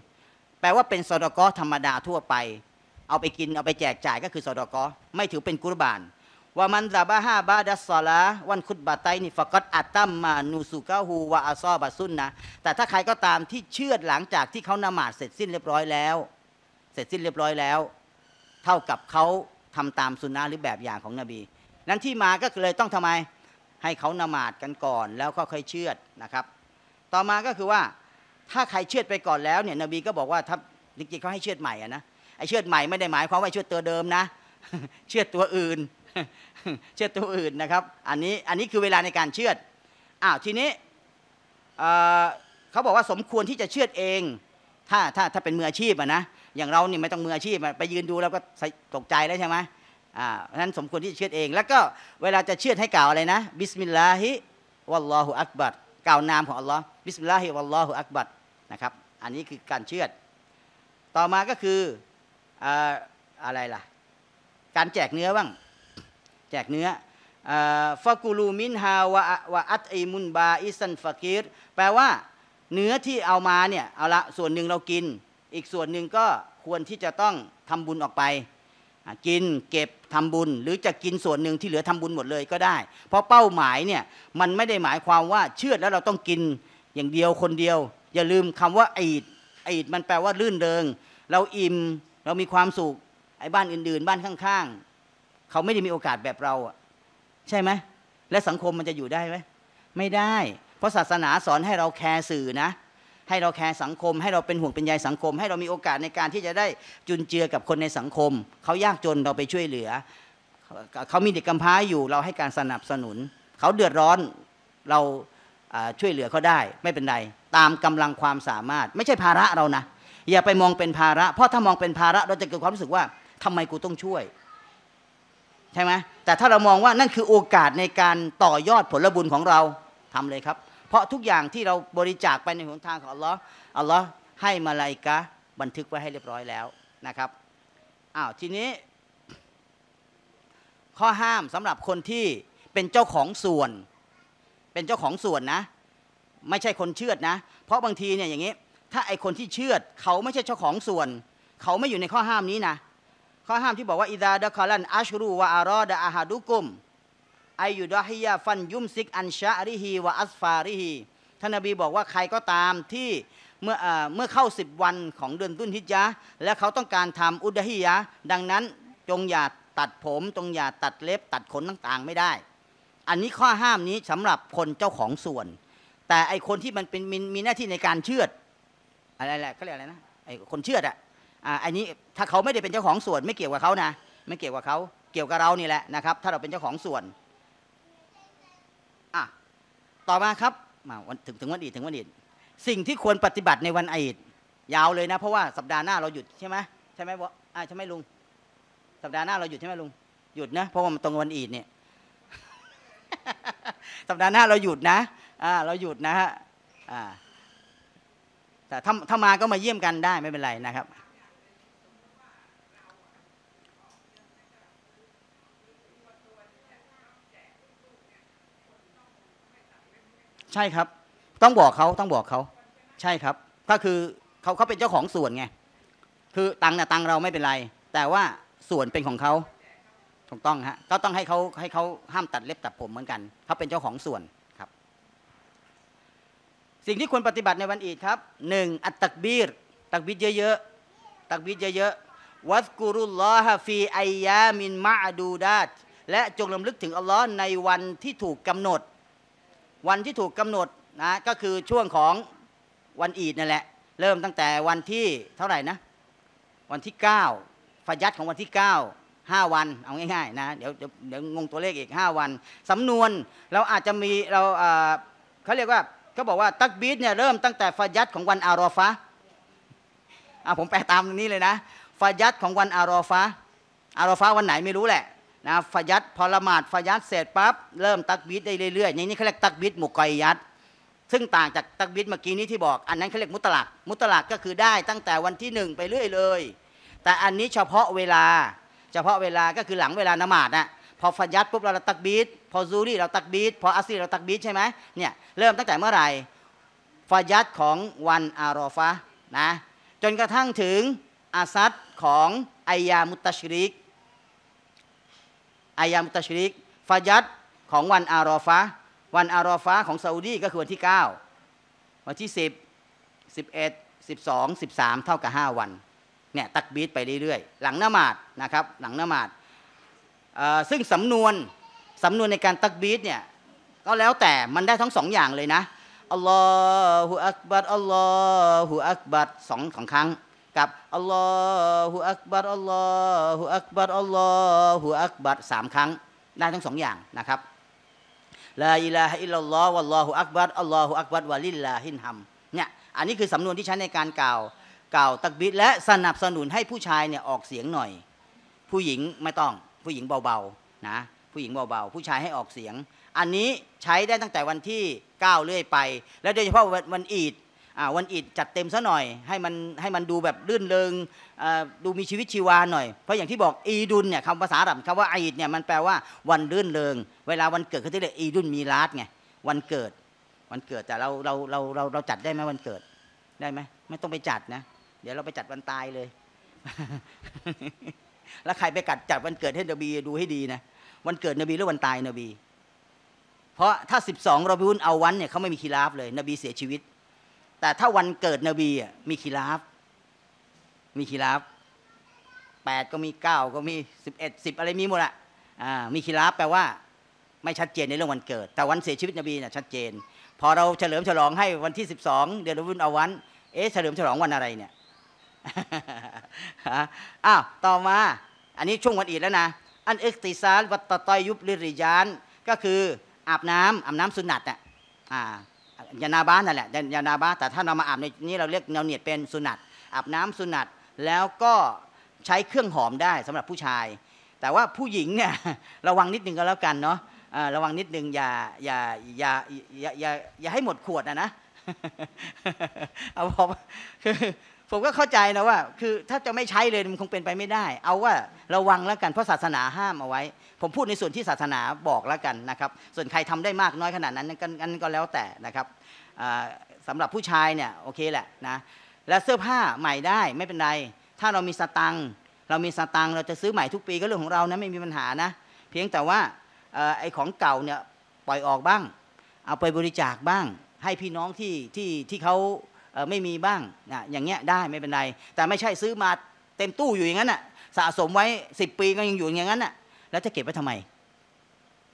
แปลว่าเป็นสอดกอธรรมดาทั่วไป เอาไปกินเอาไปแจกจ่ายก็คือสอดกอไม่ถือเป็นกุรบานว่ามันซาบะฮาบาดัสซาลาวันคุดบาไตนี่ฟกัดอัตตัมมานูสุกะฮูวาอาซอบาซุนนะแต่ถ้าใครก็ตามที่เชื่อหลังจากที่เขานมาดเสร็จสิ้นเรียบร้อยแล้ว เสร็จสิ้นเรียบร้อยแล้ว เท่ากับเขาทำตามสุนนะหรือแบบอย่างของนบี นั้นที่มาก็เลยต้องทำไมให้เขานมาดกันก่อน แล้วก็ค่อยเชื่อนะครับ ต่อมาก็คือว่าถ้าใครเชื่อไปก่อนแล้วเนี่ยนบีก็บอกว่าถ้าจริงๆเขาให้เชื่อใหม่อะนะไอเชื่อใหม่ไม่ได้หมายความว่าเชื่อตัวเดิมนะ เชื่อตัวอื่นเชื่อตัวอื่นนะครับอันนี้อันนี้คือเวลาในการเชื่อดอ้าวทีนี้เขาบอกว่าสมควรที่จะเชื่อเองถ้าถ้าถ้าเป็นมืออาชีพนะอย่างเรานี่ไม่ต้องมืออาชีพ ไปยืนดูแล้วก็ ตกใจแล้วใช่ไหมอ่านั้นสมควรที่จะเชื่อเอง แล้วก็เวลาจะเชื่อให้กล่าวอะไรนะ บิสมิลลาฮิวัลลอฮุอักบัดกล่าวนามของอัลลอฮ์บิสมิลลาฮิวัลลอฮุอักบัดนะครับอันนี้คือการเชื่อต่อมาก็คืออะไรล่ะ การแจกเนื้อบ้างแจกเนื้อฟากูลูมินฮาวะวะอัตอิมุนบาอิสันฟากีรแปลว่าเนื้อที่เอามาเนี่ยเอาละส่วนหนึ่งเรากิน อีกส่วนหนึ่งก็ควรที่จะต้องทำบุญออกไป กินเก็บทำบุญ หรือจะกินส่วนหนึ่งที่เหลือทำบุญหมดเลยก็ได้ เพราะเป้าหมายเนี่ยมันไม่ได้หมายความว่าเชื่อแล้วเราต้องกินอย่างเดียวคนเดียว อย่าลืมคำว่าอีดอีดมันแปลว่าลื่นเริงเราอิ่มเรามีความสุขไอ้บ้านอื่นๆ บ้านข้าง ๆเขาไม่ได้มีโอกาสแบบเราอ่ะใช่ไหมและสังคมมันจะอยู่ได้ไหมไม่ได้ เพราะศาสนาสอนให้เราแคร์สื่อนะ ให้เราแคร์สังคมให้เราเป็นห่วงเป็นใยสังคม ให้เรามีโอกาสในการที่จะได้จุนเจือกับคนในสังคมเขายากจนเราไปช่วยเหลือเขามีเด็กกำพร้าอยู่ เราให้การสนับสนุนเขาเดือดร้อนเราช่วยเหลือเขาได้ ไม่เป็นไรตามกำลังความสามารถ ไม่ใช่ภาระเรานะ อย่าไปมองเป็นภาระ เพราะถ้ามองเป็นภาระเราจะเกิดความรู้สึกว่าทำไมกูต้องช่วยใช่ไหมแต่ถ้าเรามองว่านั่นคือโอกาสในการต่อยอดผลบุญของเราทำเลยครับ เพราะทุกอย่างที่เราบริจาคไปในหนทางของอัลลอฮ์อัลลอฮ์ให้มาลายกะบันทึกไว้ให้เรียบร้อยแล้วนะครับอ้าวทีนี้ ข้อห้ามสำหรับคนที่เป็นเจ้าของส่วน เป็นเจ้าของส่วนนะ ไม่ใช่คนเชื่อดนะ เพราะบางทีเนี่ยอย่างนี้ ถ้าไอคนที่เชื่อดเขาไม่ใช่เจ้าของส่วน เขาไม่อยู่ในข้อห้ามนี้นะข้อห้ามที่บอกว่าอิดาดะคาลันอัชรูวะอารอดะอาฮาดุกุมไอยูดะฮิยาฟันยุมซิก อันชะริฮีวะอัสฟาริฮีท่านนบีบอกว่าใครก็ตามที่เมื่อเมื่อเข้าสิบวันของเดือนตุนฮิจยะและเขาต้องการทำอุดะฮิยาดังนั้นจงอย่าตัดผมจงอย่าตัดเล็บ ตัดขนต่าง ๆ ไม่ได้ อันนี้ข้อห้ามนี้สำหรับคนเจ้าของส่วน แต่ไอคนที่มันเป็นมีมีหน้าที่ในการเชือดอะไรแหละเขาเรียกอะไรนะไอคนเชือดอะอันนี้ ถ้าเขาไม่ได้เป็นเจ้าของส่วน ไม่เกี่ยวกับเขานะไม่เกี่ยวกับเขา เกี่ยวกับเรานี่แหละนะครับถ้าเราเป็นเจ้าของส่วนอ่ะต่อมาครับ มาถึงถึงวันอีดถึงวันอีดสิ่งที่ควรปฏิบัติในวันอีดยาวเลยนะเพราะว่าสัปดาห์หน้าเราหยุดใช่ไหมใช่ไหมวะใช่ไหมลุงสัปดาห์หน้าเราหยุดใช่ไหมลุงหยุดนะเพราะว่ามันตรงวันอีดเนี่ยสัปดาห์หน้าเราหยุดนะ อ่า เราหยุดนะฮะอ่า แต่ถ้าถ้ามาก็มาเยี่ยมกันได้ไม่เป็นไรนะครับใช่ครับต้องบอกเขาต้องบอกเขาใช่ครับก็คือเขาเขาเป็นเจ้าของส่วนไงคือตังค์นะตังค์เราไม่เป็นไร แต่ว่าส่วนเป็นของเขาถูกต้องฮะก็ต้องให้เขาให้เขาห้ามตัดเล็บตัดผมเหมือนกันเขาเป็นเจ้าของส่วนครับ สิ่งที่ควรปฏิบัติในวันอีดครับหนึ่งอัตตักบีรตักบีรเยอะๆตักบีรเยอะๆวัสกุรุลลอฮฟีไอยามินมาดูดาตและจงลำลึกถึงอัลลอฮ์ในวันที่ถูกกำหนดวันที่ถูกกำหนดนะก็คือช่วงของวันอีดนั่นแหละเริ่มตั้งแต่วันที่เท่าไหร่นะวันที่ 9ฟายัดของวันที่ 9 5 วันเอาง่ายๆนะเดี๋ยวเดี๋ยวงงตัวเลขอีก 5 วันสำนวนเราอาจจะมีเราเขาเรียกว่าเขาบอกว่าตักบีดเนี่ยเริ่มตั้งแต่ฟายัดของวันอารอฟะอ่ะผมแปลตามนี้เลยนะฟายัดของวันอารอฟะอารอฟะวันไหนไม่รู้แหละนะฟยัดพอละหมาดฟยัดเสร็จปั๊บเริ่มตักบิดได้เรื่อยๆอย่างนี้เขาเรียกตักบิดมุกอยยัดซึ่งต่างจากตักบิดเมื่อกี้นี้ที่บอก อันนั้นเขาเรียกมุตลักมุตลักก็คือได้ตั้งแต่วันที่หนึ่งไปเรื่อยเลยแต่อันนี้เฉพาะเวลา เฉพาะเวลาก็คือหลังเวลาละหมาดนะพอฟยัดปุ๊บเราตักบิดพอซูรี่เราตักบิดพออัสซีเราตักบิดใช่ไหมเนี่ยเริ่มตั้งแต่เมื่อไหร่ฟยัดของวันอารอฟะนะจนกระทั่งถึงอาซัดของอายามุตตชริกอายามุตชริกฟายัดของวันอารอฟะวันอารอฟะของซาอุดีก็คือวันที่ 9 วันที่ 10 11 12 13 เท่ากับ 5 วันเนี่ยตักบีดไปเรื่อยๆ หลังนมาดนะครับ หลังนมาดซึ่งสำนวน สำนวนในการตักบีดเนี่ยก็แล้วแต่มันได้ทั้งสองอย่างเลยนะอัลลอฮฺอักบัดอัลลอฮฺอักบัดสองสองครั้งกับอัลลอฮฺอักบัรอัลลอฮฺอักบัรอัลลอฮฺอักบัรสามครั้งได้ทั้งสองอย่างนะครับลาอิลาฮิลลลอฮฺวะลลอฮฺอักบัรอัลลอฮฺอักบัรวะลิลลาฮินฮัมเนี่ยอันนี้คือสำนวนที่ใช้ในการกล่าวกล่าวตักบิดและสนับสนุนให้ผู้ชายเนี่ยออกเสียงหน่อย ผู้หญิงไม่ต้องผู้หญิงเบาๆนะผู้หญิงเบาๆ ผู้ชายให้ออกเสียง อันนี้ใช้ได้ตั้งแต่วันที่9เรื่อยไป และโดยเฉพาะวันอีดวันอิดจัดเต็มซะหน่อย ให้มันให้มันดูแบบรื่นเริงดูมีชีวิตชีวาหน่อยเพราะอย่างที่บอกอีดุนเนี่ยคำภาษาอับคำว่าอีดเนี่ยมันแปลว่าวันรื่นเริงเวลาวันเกิดเขาจะเรียกอีดุนมีลาดไงวันเกิดวันเกิดแต่เราเราเราเราเราจัดได้ไหมวันเกิดได้ไหมไม่ต้องไปจัดนะเดี๋ยวเราไปจัดวันตายเลย แล้วใครไปกัดจัดวันเกิดให้นบีดูให้ดีนะวันเกิดนบีหรือวันตายนบี เพราะถ้า 12รไปิุนเอาวันเนี่ยเขาไม่มีคีราฟเลย นบีเสียชีวิตแต่ถ้าวันเกิดนบีมีคีราฟมีคีราฟแปดก็มีเก้าก็มีสิบเอ็ดสิบอะไรมีหมดอ่ะมีคีราฟแปลว่า ไม่ชัดเจนในเรื่องวันเกิด แต่วันเสียชีวิตนบีเนี่ยชัดเจน พอเราเฉลิมฉลองให้วันที่สิบสองเดือนรอุ่นอาวันเอ๊ะเฉลิมฉลองวันอะไรเนี่ยอ้าวต่อมา อันนี้ช่วงวันอีดแล้วนะอันอ็กติซานวัตตอยยุบลิริยานก็คืออาบน้ำอาบน้ำสุนัตอ่ะยานาบ้านั่นแหละยานาบ้าแต่ถ้าเรามาอาบในนี้เราเรียกเนาเนียดเป็นสุนัตอาบน้ำสุนัตแล้วก็ใช้เครื่องหอมได้สำหรับผู้ชาย แต่ว่าผู้หญิงเนี่ย ระวังนิดนึงก็แล้วกันเนาะระวังนิดนึงอย่าอย่าอย่าอย่าอย่าให้หมดขวดนะนะเอาพอคือผมก็เข้าใจนะว่าคือถ้าจะไม่ใช้เลยมันคงเป็นไปไม่ได้ เอาว่าระวังแล้วกันเพราะศาสนาห้ามเอาไว้ ผมพูดในส่วนที่ศาสนาบอกแล้วกันนะครับ ส่วนใครทำได้มากน้อยขนาดนั้นกันก็แล้วแต่นะครับสำหรับผู้ชายเนี่ยโอเคแหละนะและเสื้อผ้าใหม่ได้ไม่เป็นไรถ้าเรามีสตังเรา มีสตังเราจะซื้อใหม่ทุกปีก็เรื่องของเรานะไม่มีปัญหานะ เพียงแต่ว่าไอ้ของเก่าเนี่ยปล่อยออกบ้าง เอาไปบริจาคบ้างให้พี่น้องที่ที่ที่เขาไม่มีบ้างนะอย่างเงี้ยได้ไม่เป็นไร แต่ไม่ใช่ซื้อมาเต็มตู้อยู่อย่างนั้นอ่ะ สะสมไว้สิบปีก็ยังอยู่อย่างนั้นอ่ะ แล้วจะเก็บไว้ทำไม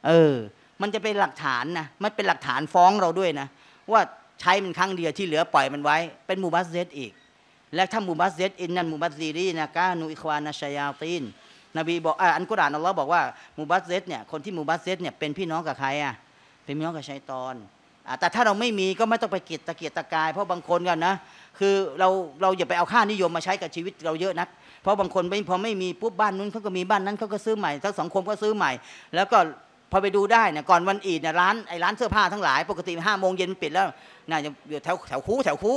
เออ มันจะเป็นหลักฐานนะ มันเป็นหลักฐานฟ้องเราด้วยนะ ว่าใช้มันครั้งเดียวที่เหลือปล่อยมันไว้ เป็นมูบัสเซตอีก และถ้ามูบัสเซตอินนันมูบัสซีรีนะกานูอิควานาชยาตีนนบีบอก อันกุรอานอัลลอฮ์บอกว่ามูบัสเซตเนี่ย คนที่มูบัสเซตเนี่ยเป็นพี่น้องกับใครอ่ะ เป็นพี่น้องกับชัยตอนแต่ถ้าเราไม่มีก็ไม่ต้องไปเกียดตะเกียดตะกาย เพราะบางคนกันนะคือเราเราอย่าไปเอาค่านิยมมาใช้กับชีวิตเราเยอะนักเพราะบางคนไม่พอไม่มีปุ๊บบ้านนู้นเขาก็มีบ้านนั้นเขาก็ซื้อใหม่ทั้งสองคมก็ซื้อใหม่ แล้วก็พอไปดูได้นะก่อนวันอีดเนี่ยร้านไอ้ร้านเสื้อผ้าทั้งหลาย ปกติห้าโมงเย็นปิดแล้ว น่าจะอยู่แถวแถวคูแถวคู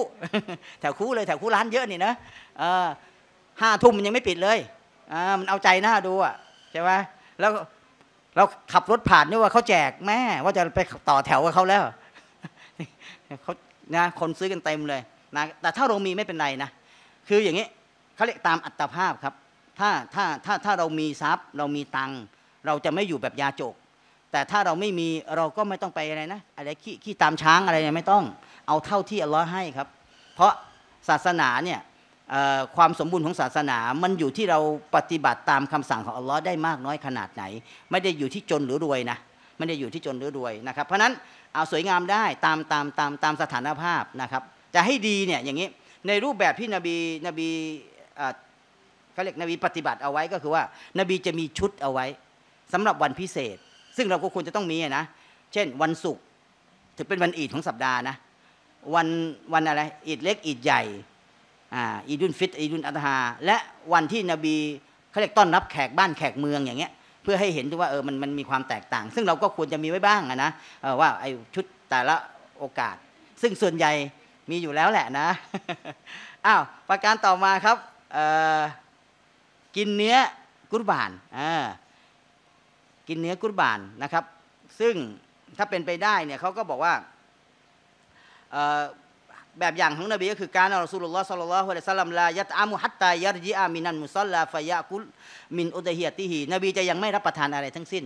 แถวคูเลยแถวคูร้านเยอะนี่นะห้าทุ่มมันยังไม่ปิดเลยมันเอาใจหน้าดูอ่ะใช่ไหมแล้วเราขับรถผ่านนี่ว่าเขาแจกแม่ว่าจะไปต่อแถวกับเขาแล้วเขานะคนซื้อกันเต็มเลยนะแต่ถ้าเรามีไม่เป็นไรนะคืออย่างนี้เขาเรียกตามอัตภาพครับถ้าถ้าถ้าถ้าเรามีทรัพย์เรามีตังเราจะไม่อยู่แบบยาจก แต่ถ้าเราไม่มีเราก็ไม่ต้องไปอะไรนะอะไรขี้ขี้ตามช้างอะไรเนี่ยไม่ต้อง เอาเท่าที่อัลลอฮ์ให้ครับ เพราะศาสนาเนี่ยความสมบูรณ์ของศาสนามันอยู่ที่เราปฏิบัติตามคำสั่งของอัลลอฮ์ได้มากน้อยขนาดไหน ไม่ได้อยู่ที่จนหรือรวยนะไม่ได้อยู่ที่จนหรือรวยนะครับเพราะนั้นเอาสวยงามได้ตามตามตามตามสถานภาพนะครับจะให้ดีเนี่ยอย่างนี้ในรูปแบบที่นบีนบีเขาเรียกนบีปฏิบัติเอาไว้ก็คือว่านบีจะมีชุดเอาไว้ สำหรับวันพิเศษ ซึ่งเราก็ควรจะต้องมีนะเช่นวันศุกร์ถือเป็นวันอีดของสัปดาห์นะวันวันอะไรอีดเล็กอีดใหญ่อีดุนฟิตอีดุนอัตฮาและวันที่นบีเขาเรียกต้อนรับแขกบ้านแขกเมืองอย่างเงี้ยเพื่อให้เห็นว่าเออมันมันมีความแตกต่าง ซึ่งเราก็ควรจะมีไว้บ้างนะว่าไอ้ชุดแต่ละโอกาส ซึ่งส่วนใหญ่มีอยู่แล้วแหละนะ อ้าว ประการต่อมาครับกินเนื้อกุฎบานกินเนื้อกุฎบานนะครับ ซึ่งถ้าเป็นไปได้ เนี่ยเขาก็บอกว่าแบบอย่างของนบีก็คือการอัลลอฮฺสุลลัล์สัลลัลลอฮฺวะลัยฮิลัมลายะตอามุฮัตตายะรจิอามินันมุซัลลาฟยะกุลมินอุตะฮียติฮีนบีจะยังไม่รับประทานอะไรทั้งสิ้น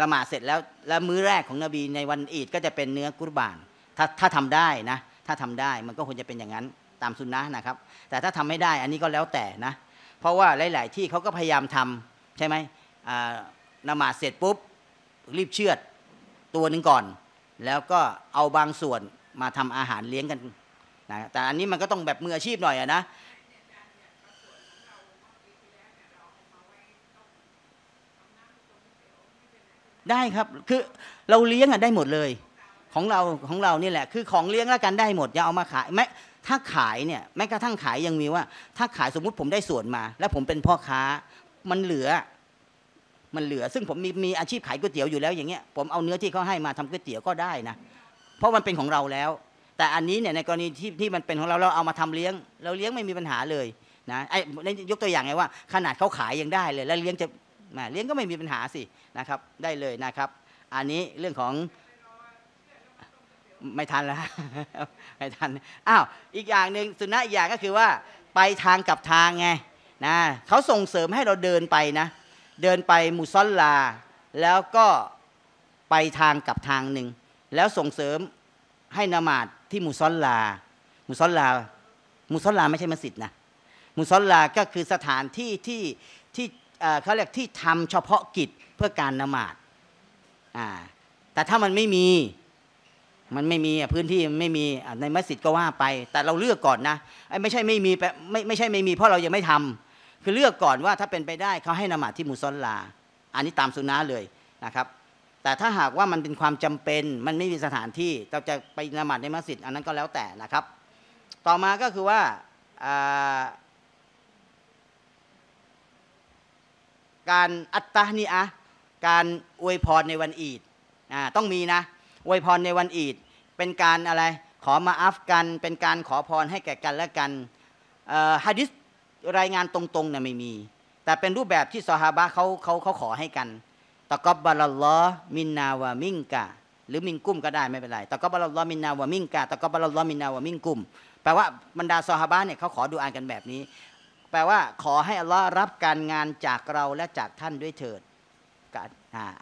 ละหมาดเสร็จแล้วและมื้อแรกของนบีในวันอีดก็จะเป็นเนื้อกุรบานถ้าถ้าทำได้นะถ้าทำได้มันก็ควรจะเป็นอย่างนั้นตามสุนนะนะครับ แต่ถ้าทำไม่ได้อันนี้ก็แล้วแต่นะเพราะว่าหลาย ๆ ที่เขาก็พยายามทำใช่ไหมละหมาดเสร็จปุ๊บรีบเชือดตัวหนึ่งก่อน แล้วก็เอาบางส่วนมาทำอาหารเลี้ยงกันนะแต่อันนี้มันก็ต้องแบบมืออาชีพหน่อยอะนะได้ครับ คือเราเลี้ยงอะได้หมดเลย ของเราของเรานี่แหละ คือของเลี้ยงแล้วกันได้หมดอย่าเอามาขาย แม้ถ้าขายเนี่ยแม้กระทั่งขายยังมีว่า ถ้าขายสมมุติผมได้ส่วนมา แล้วผมเป็นพ่อค้ามันเหลือ มันเหลือ ซึ่งผมมีมีอาชีพขายก๋วยเตี๋ยวอยู่แล้วอย่างเงี้ยผมเอาเนื้อที่เขาให้มาทำก๋วยเตี๋ยวก็ได้นะเพราะมันเป็นของเราแล้ว แต่อันนี้เนี่ยในกรณีที่ที่มันเป็นของเราเราเอามาทำเลี้ยงเราเลี้ยงไม่มีปัญหาเลยนะไอ้ยกตัวอย่างไงว่า ขนาดเขาขายยังได้ เลยแล้วเลี้ยงจะเลี้ยงก็ไม่มีปัญหาสินะครับได้เลยนะครับ อันนี้เรื่องของไม่ทันแล้วไม่ทันอ้าวอีกอย่างหนึ่งสุนัขอีกอย่างก็คือว่าไปทางกับทางไงนะเขาส่งเสริมให้เราเดินไปนะเดินไปมุซอลลา แล้วก็ไปทางกับทางหนึ่งแล้วส่งเสริมให้นามาดที่มุซอลลา มุซอลลา มุซอลลา ไม่ใช่มัสยิดนะมุซอลลา ก็คือสถานที่ที่ที่เขาเรียกที่ทำเฉพาะกิจเพื่อการนามาดแต่ถ้ามันไม่มี มันไม่มีพื้นที่ไม่มี ในมัสยิดก็ว่าไป แต่เราเลือกก่อนนะ ไม่ใช่ไม่มีไม่ไม่ใช่ไม่มีเพราะเรายังไม่ทำ คือเลือกก่อนว่าถ้าเป็นไปได้เขาให้นามาดที่มุซอลลา อันนี้ตามสุนนะเลยนะครับแต่ถ้าหากว่ามันเป็นความจำเป็นมันไม่มีสถานที่เราจะไปละหมาดในมัสยิดอันนั้นก็แล้วแต่นะครับ ต่อมาก็คือว่าการอัตตานีอะการอวยพรในวันอีดต้องมีนะอวยพรในวันอีด เป็นการอะไรขอมาอัฟกัน เป็นการขอพรให้แก่กันและกันฮะดิษรายงานตรงๆเนี่ยไม่มี แต่เป็นรูปแบบที่ซอฮาบะเขาเขาเขาขอให้กันตะกอบบาลลอมินนาวามิงกาหรือมิงกุ้มก็ได้ไม่เป็นไรตะกอบบาลลอมินนาวามิงกาตะกอบบาลลอมินนาวามิงกุ้มแปลว่าบรรดาซอฮาบะเนี่ยเขาขอดูอ่านกันแบบนี้ แปลว่าขอให้อัลลอฮ์รับการงานจากเราและจากท่านด้วยเถิด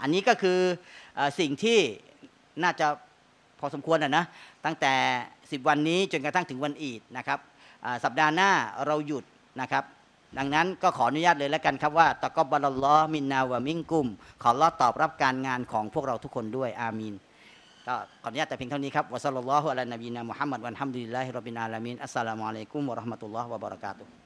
อันนี้ก็คือสิ่งที่น่าจะพอสมควรนะนะตั้งแต่10วันนี้จนกระทั่งถึงวันอีดนะครับสัปดาห์หน้าเราหยุดนะครับดังนั้นก็ขออนุญาตเลยแล้วกันครับว่าตะกอบบาลลอมินนาวะมิงกุม ขอรอตอบรับการงานของพวกเราทุกคนด้วยอามีนก็ขออนุญาตแต่เพียงเท่านี้ครับวะสัลลัลลอฮุอะลัยนบีนะมุฮัมมัดวันฮัมดุลิลลาฮิรับบินอาลามีนอัสสลามุอะลัยกุมวะราะห์มะตุลลอฮ์วะบะเราะกาตุฮ์